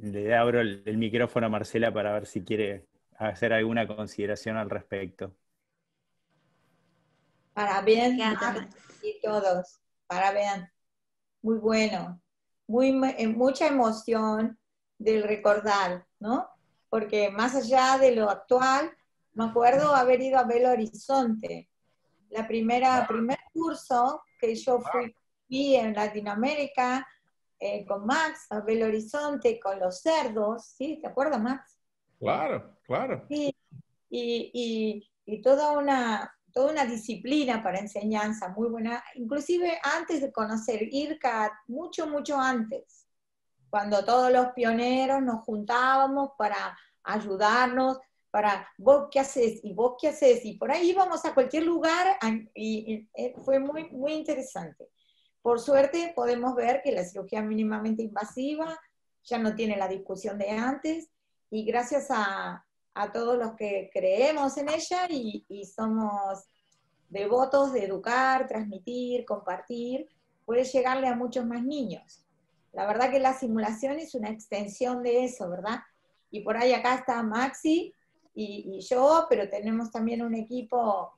le abro el micrófono a Marcela para ver si quiere hacer alguna consideración al respecto para ver y todos, para Muy bueno, muy, eh, mucha emoción del recordar, ¿no? Porque más allá de lo actual, me acuerdo haber ido a Belo Horizonte. La primera, primer curso que yo fui en Latinoamérica eh, con Max, a Belo Horizonte, con los cerdos, ¿sí? ¿Te acuerdas, Max? Claro, claro. Y, y toda una, toda una disciplina para enseñanza muy buena, inclusive antes de conocer IRCAT, mucho, mucho antes, cuando todos los pioneros nos juntábamos para ayudarnos, para vos qué haces y vos qué haces, y por ahí íbamos a cualquier lugar y, eh, fue muy, muy interesante. Por suerte podemos ver que la cirugía mínimamente invasiva ya no tiene la discusión de antes y gracias a, a todos los que creemos en ella y, somos devotos de educar, transmitir, compartir, puede llegarle a muchos más niños. La verdad que la simulación es una extensión de eso, ¿verdad? Y por ahí acá está Maxi y, y yo, pero tenemos también un equipo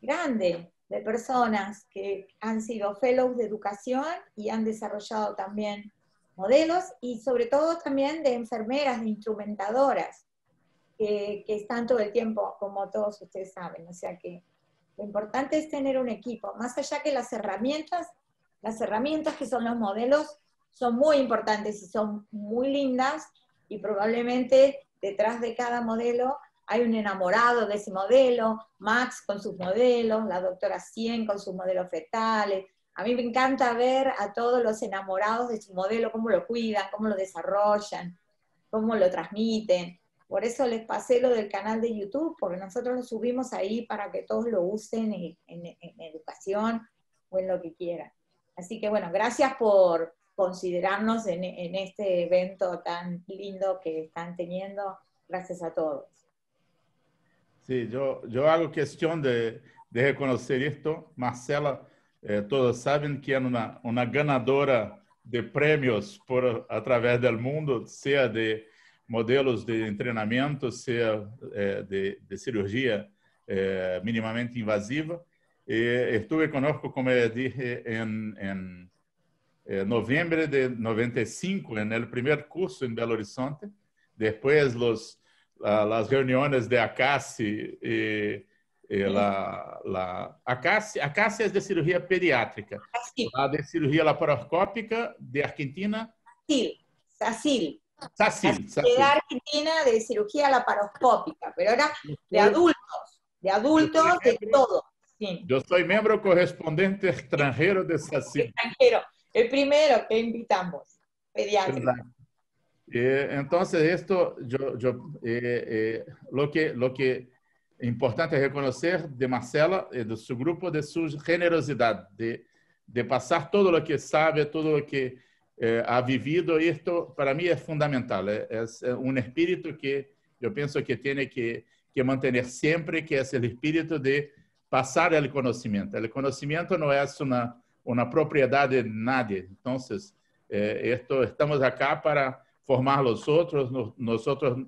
grande de personas que han sido fellows de educación y han desarrollado también modelos y sobre todo también de enfermeras, de instrumentadoras, que, están todo el tiempo, como todos ustedes saben. O sea que lo importante es tener un equipo, más allá que las herramientas, las herramientas que son los modelos son muy importantes y son muy lindas y probablemente detrás de cada modelo hay un enamorado de ese modelo, Max con sus modelos, la doctora Cien con sus modelos fetales. A mí me encanta ver a todos los enamorados de su modelo, cómo lo cuidan, cómo lo desarrollan, cómo lo transmiten. Por eso les pasé lo del canal de YouTube, porque nosotros lo subimos ahí para que todos lo usen en, educación o en lo que quieran. Así que bueno, gracias por considerarnos en, este evento tan lindo que están teniendo. Gracias a todos. Sí, yo, yo hago cuestión de, reconocer esto. Marcela, eh, todos saben que es una, una ganadora de premios por, a través del mundo, sea de modelos de treinamento ser, é, de, de, cirurgia é, minimamente invasiva. E estive conosco, como eu disse, em, em é, novembro de 95, no primeiro curso em Belo Horizonte. Depois, los, as reuniões de ACASI. E, eh, la, la, a, Cássia, a é de cirurgia pediátrica. Así. a de cirurgia laparoscópica de Argentina. Así, así. Sácil, argentina de cirugía laparoscópica, pero era de adultos, de adultos, de todo. Yo soy miembro correspondiente extranjero de SACIL. Extranjero, el primero que invitamos, eh, entonces, esto, yo, yo eh, eh, lo que, lo que es importante reconocer de Marcela, de su grupo, de su generosidad, de, de pasar todo lo que sabe, todo lo que... Eh, ha vivido esto, para mí es fundamental. Eh, es, eh, un espíritu que yo pienso que tiene que, que mantener siempre, que es el espíritu de pasar el conocimiento. El conocimiento no es una, una propiedad de nadie. Entonces, esto, estamos acá para formar los otros, nosotros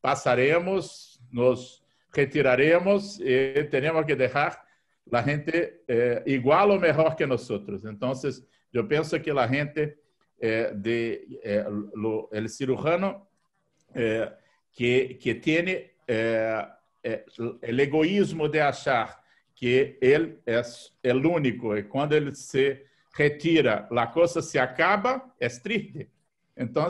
pasaremos, nos retiraremos y tenemos que dejar la gente igual o mejor que nosotros. Entonces, yo pienso que la gente É, de é, lo, el cirujano é, que, que tem o egoísmo de achar que ele é o único e quando ele se retira, a coisa se acaba, é triste. Então,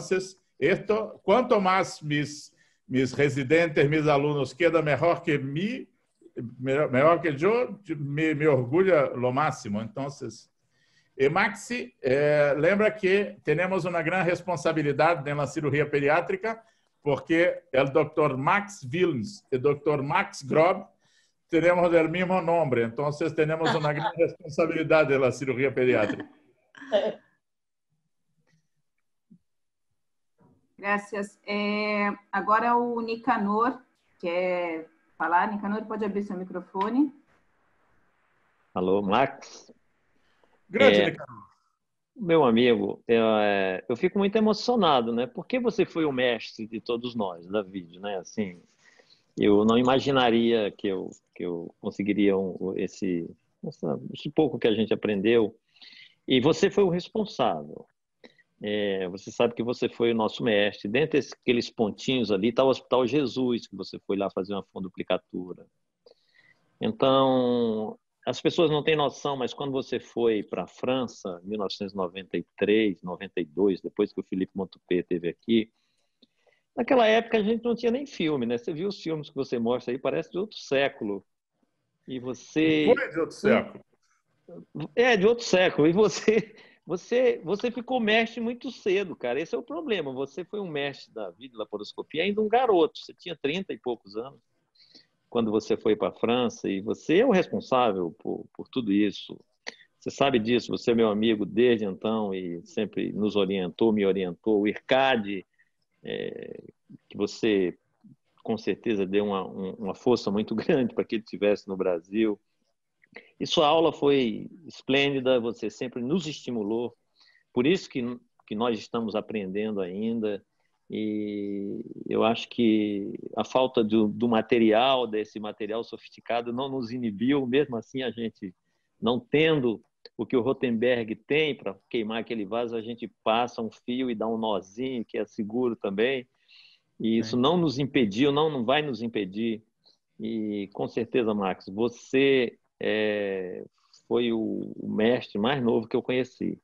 esto, quanto mais mis, mis residentes, mis alunos queda melhor que mim, melhor, que eu, me, me orgulha lo máximo. Então, e Maxi, eh, lembra que temos uma grande responsabilidade na cirurgia pediátrica, porque é o Dr. Max Wilms e Dr. Max Grob temos o mesmo nome, então temos uma grande responsabilidade na cirurgia pediátrica. Graças. É, agora o Nicanor quer é falar. Nicanor, pode abrir seu microfone. Alô, Max. Grande, é, né, Meu amigo, eu, é, é, eu fico muito emocionado, né? Porque você foi o mestre de todos nós, David, né? Assim, eu não imaginaria que eu, que eu conseguiria um, esse, esse pouco que a gente aprendeu. E você foi o responsável. É, você sabe que você foi o nosso mestre. Dentre aqueles pontinhos ali está o Hospital Jesus, que você foi lá fazer uma funduplicatura. Então, as pessoas não têm noção, mas quando você foi para a França, 1993, 92, depois que o Felipe Montupé teve aqui, naquela época a gente não tinha nem filme, né? Você viu os filmes que você mostra aí, parece de outro século. E você Foi de outro século. É, de outro século. E você você você ficou mestre muito cedo, cara. Esse é o problema. Você foi um mestre da vida laparoscopia ainda um garoto, você tinha 30 e poucos anos quando você foi para a França e você é o responsável por, por tudo isso. Você sabe disso, você é meu amigo desde então e sempre nos orientou, me orientou. O IRCAD, é, que você com certeza deu uma, uma força muito grande para que ele estivesse no Brasil. E sua aula foi esplêndida, você sempre nos estimulou. Por isso que, que nós estamos aprendendo ainda. E eu acho que a falta do, do, material, desse material sofisticado, não nos inibiu, mesmo assim a gente não tendo o que o Rotenberg tem para queimar aquele vaso, a gente passa um fio e dá um nozinho, que é seguro também. E isso é. não nos impediu, não, não vai nos impedir. E com certeza, Max, você é, foi o, o mestre mais novo que eu conheci,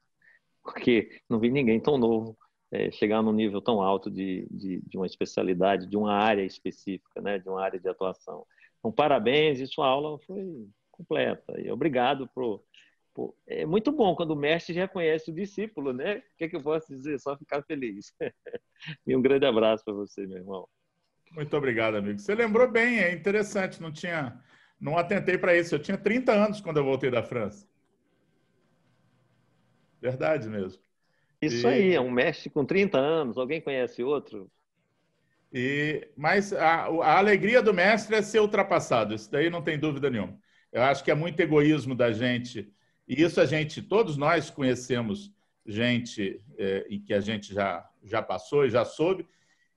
porque não vi ninguém tão novo é, chegar num nível tão alto de, de, de, uma especialidade, de uma área específica, né, de uma área de atuação. Então, parabéns, e sua aula foi completa. E obrigado por, É muito bom quando o mestre reconhece o discípulo, né? O que, é que eu posso dizer? Só ficar feliz. e um grande abraço para você, meu irmão. Muito obrigado, amigo. Você lembrou bem, é interessante, não tinha... Não atentei para isso. Eu tinha 30 anos quando eu voltei da França. Verdade mesmo. Isso e... aí, é um mestre com 30 anos, alguém conhece outro? E, mas a, a, alegria do mestre é ser ultrapassado, isso daí não tem dúvida nenhuma. Eu acho que é muito egoísmo da gente, e isso a gente, todos nós conhecemos gente é, em que a gente já, já passou e já soube,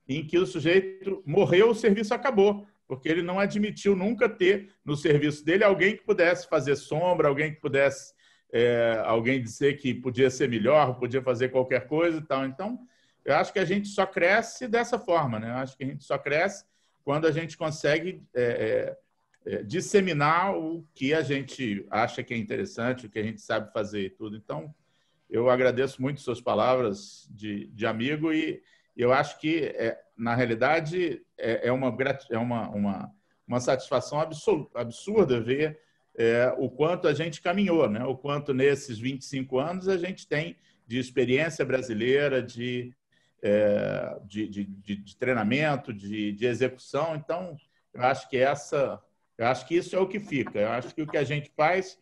em que o sujeito morreu, o serviço acabou, porque ele não admitiu nunca ter no serviço dele alguém que pudesse fazer sombra, alguém que pudesse é, alguém dizer que podia ser melhor, podia fazer qualquer coisa e tal. Então, eu acho que a gente só cresce dessa forma, né? Eu acho que a gente só cresce quando a gente consegue é, é, é disseminar o que a gente acha que é interessante, o que a gente sabe fazer e tudo. Então, eu agradeço muito suas palavras de, de amigo e eu acho que, é, na realidade, é, é uma, é uma, uma, uma satisfação absurda ver é, o quanto a gente caminhou, né? o quanto nesses 25 anos a gente tem de experiência brasileira, de, é, de, de, de, de, treinamento, de, de execução. Então, eu acho que essa, eu acho que isso é o que fica. Eu acho que o que a gente faz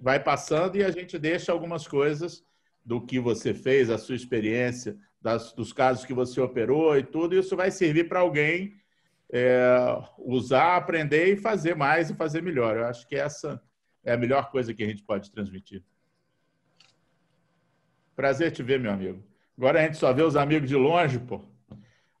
vai passando e a gente deixa algumas coisas do que você fez, a sua experiência, das, dos casos que você operou e tudo. Isso vai servir para alguém é, usar, aprender e fazer mais e fazer melhor. Eu acho que essa é a melhor coisa que a gente pode transmitir. Prazer te ver, meu amigo. Agora a gente só vê os amigos de longe, pô.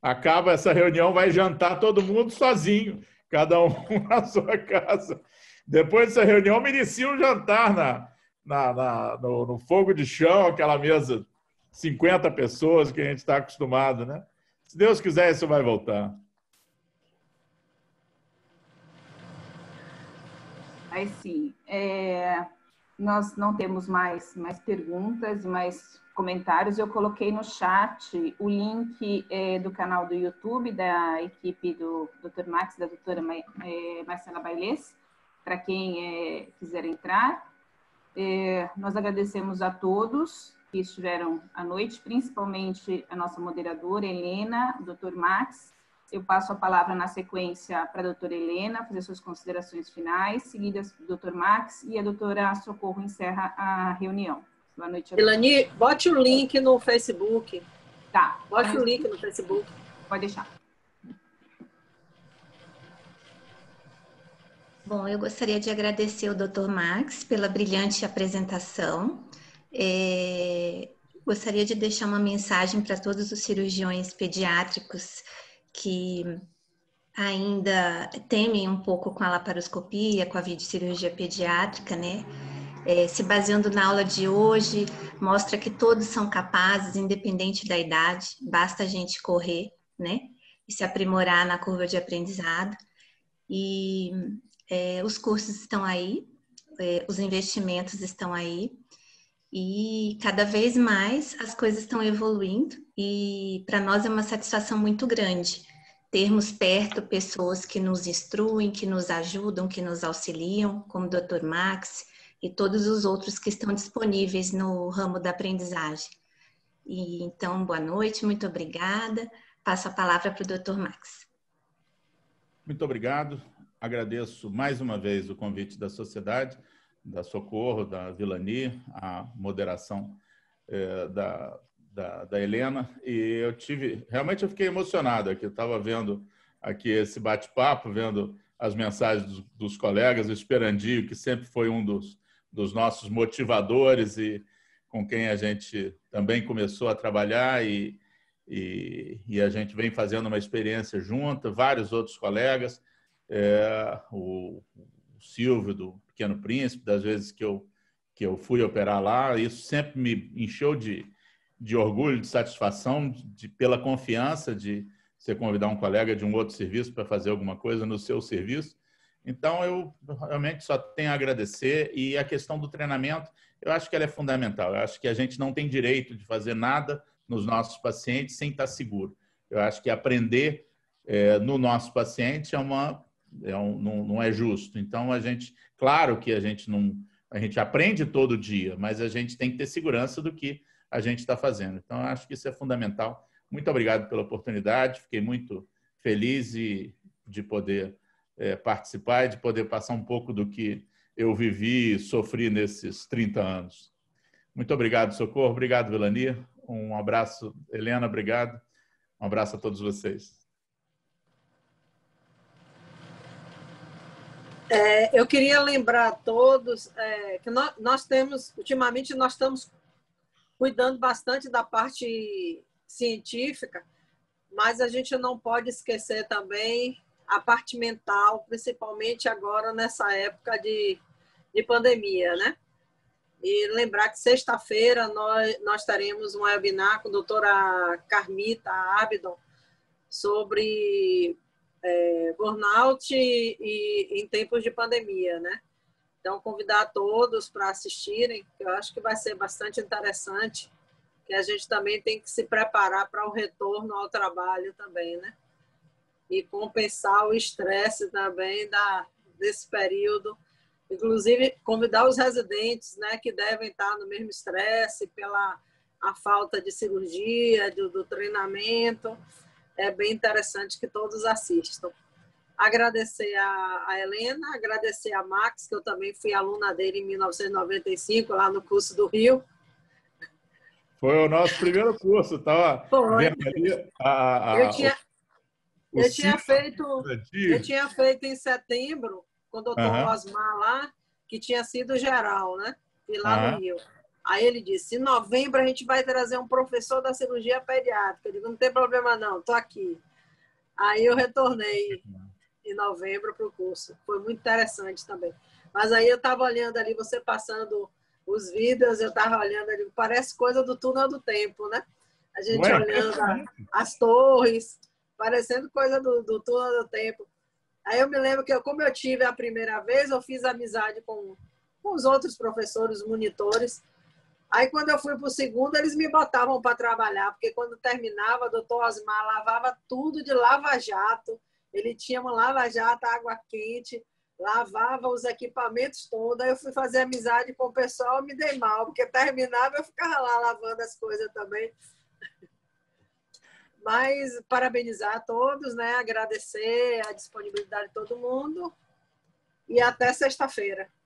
Acaba essa reunião, vai jantar todo mundo sozinho, cada um na sua casa. Depois dessa reunião, me inicia um jantar na, na, na no, no, fogo de chão, aquela mesa, 50 pessoas que a gente está acostumado, né? Se Deus quiser, isso vai voltar. Aí é, nós não temos mais, mais perguntas, mais comentários. Eu coloquei no chat o link é, do canal do YouTube da equipe do Dr. Max, da doutora é, Marcela Bailes, para quem é, quiser entrar. É, nós agradecemos a todos que estiveram à noite, principalmente a nossa moderadora, Helena, Dr. Max, eu passo a palavra na sequência para a doutora Helena fazer suas considerações finais, seguidas do doutor Max e a doutora Socorro encerra a reunião. Boa noite. Elani, bote o link no Facebook. Tá. Bote o link no Facebook. Pode deixar. Bom, eu gostaria de agradecer ao Dr. Max pela brilhante apresentação. É, gostaria de deixar uma mensagem para todos os cirurgiões pediátricos que ainda temem um pouco com a laparoscopia, com a videocirurgia pediátrica, né? É, se baseando na aula de hoje, mostra que todos são capazes, independente da idade, basta a gente correr, né? E se aprimorar na curva de aprendizado. E é, os cursos estão aí, é, os investimentos estão aí, e cada vez mais as coisas estão evoluindo, e para nós é uma satisfação muito grande termos perto pessoas que nos instruem, que nos ajudam, que nos auxiliam, como o Dr. Max e todos os outros que estão disponíveis no ramo da aprendizagem. E, então, boa noite, muito obrigada. Passo a palavra para o Dr. Max. Muito obrigado. Agradeço mais uma vez o convite da sociedade, da Socorro, da Vilani, a moderação eh, da da, da Helena, e eu tive. Realmente eu fiquei emocionado aqui. estava vendo aqui esse bate-papo, vendo as mensagens dos, dos colegas, o Esperandio, que sempre foi um dos, dos nossos motivadores e com quem a gente também começou a trabalhar e, e, e a gente vem fazendo uma experiência junta, vários outros colegas, é, o, o, Silvio do Pequeno Príncipe, das vezes que eu, que eu fui operar lá, isso sempre me encheu de, de orgulho, de satisfação de, pela confiança de você convidar um colega de um outro serviço para fazer alguma coisa no seu serviço. Então, eu realmente só tenho a agradecer. E a questão do treinamento, eu acho que ela é fundamental. Eu acho que a gente não tem direito de fazer nada nos nossos pacientes sem estar seguro. Eu acho que aprender é, no nosso paciente é uma, é um, não, não é justo. Então, a gente, claro que a gente não, a gente aprende todo dia, mas a gente tem que ter segurança do que a gente está fazendo. Então, acho que isso é fundamental. Muito obrigado pela oportunidade, fiquei muito feliz e, de poder é, participar e de poder passar um pouco do que eu vivi e sofri nesses 30 anos. Muito obrigado, Socorro. Obrigado, Vilani. Um abraço, Helena. Obrigado. Um abraço a todos vocês. É, eu queria lembrar a todos é, que nós, nós, temos, ultimamente, nós estamos cuidando bastante da parte científica, mas a gente não pode esquecer também a parte mental, principalmente agora nessa época de, de pandemia, né? E lembrar que sexta-feira nós, nós teremos um webinar com a doutora Carmita Abdon sobre é, burnout e, e, em tempos de pandemia, né? Então, convidar todos para assistirem, que eu acho que vai ser bastante interessante, que a gente também tem que se preparar para o retorno ao trabalho também, né? E compensar o estresse também da, desse período. Inclusive, convidar os residentes, né, que devem estar no mesmo estresse pela a falta de cirurgia, do, do treinamento. É bem interessante que todos assistam agradecer a, a, Helena, agradecer a Max, que eu também fui aluna dele em 1995, lá no curso do Rio. Foi o nosso primeiro curso, tá? Foi. Ali, a, a, eu tinha, o, eu, o tinha feito, eu tinha feito em setembro, com o doutor uhum. Osmar lá, que tinha sido geral, né? E lá no Rio. Aí ele disse: em novembro a gente vai trazer um professor da cirurgia pediátrica. Eu digo: não tem problema, não, tô aqui. Aí eu retornei em novembro para o curso. Foi muito interessante também. Mas aí eu estava olhando ali, você passando os vídeos, eu estava olhando ali, parece coisa do túnel do tempo, né? A gente Ué, olhando as torres, parecendo coisa do, do túnel do tempo. Aí eu me lembro que, eu, como eu tive a primeira vez, eu fiz amizade com, com os outros professores, monitores. Aí, quando eu fui para o segundo, eles me botavam para trabalhar, porque quando terminava, o doutor Osmar lavava tudo de lava-jato ele tinha uma lava-jato, água quente, lavava os equipamentos todos. Aí eu fui fazer amizade com o pessoal, me dei mal, porque terminava eu ficava lá lavando as coisas também. Mas parabenizar a todos, né? Agradecer a disponibilidade de todo mundo. E até sexta-feira.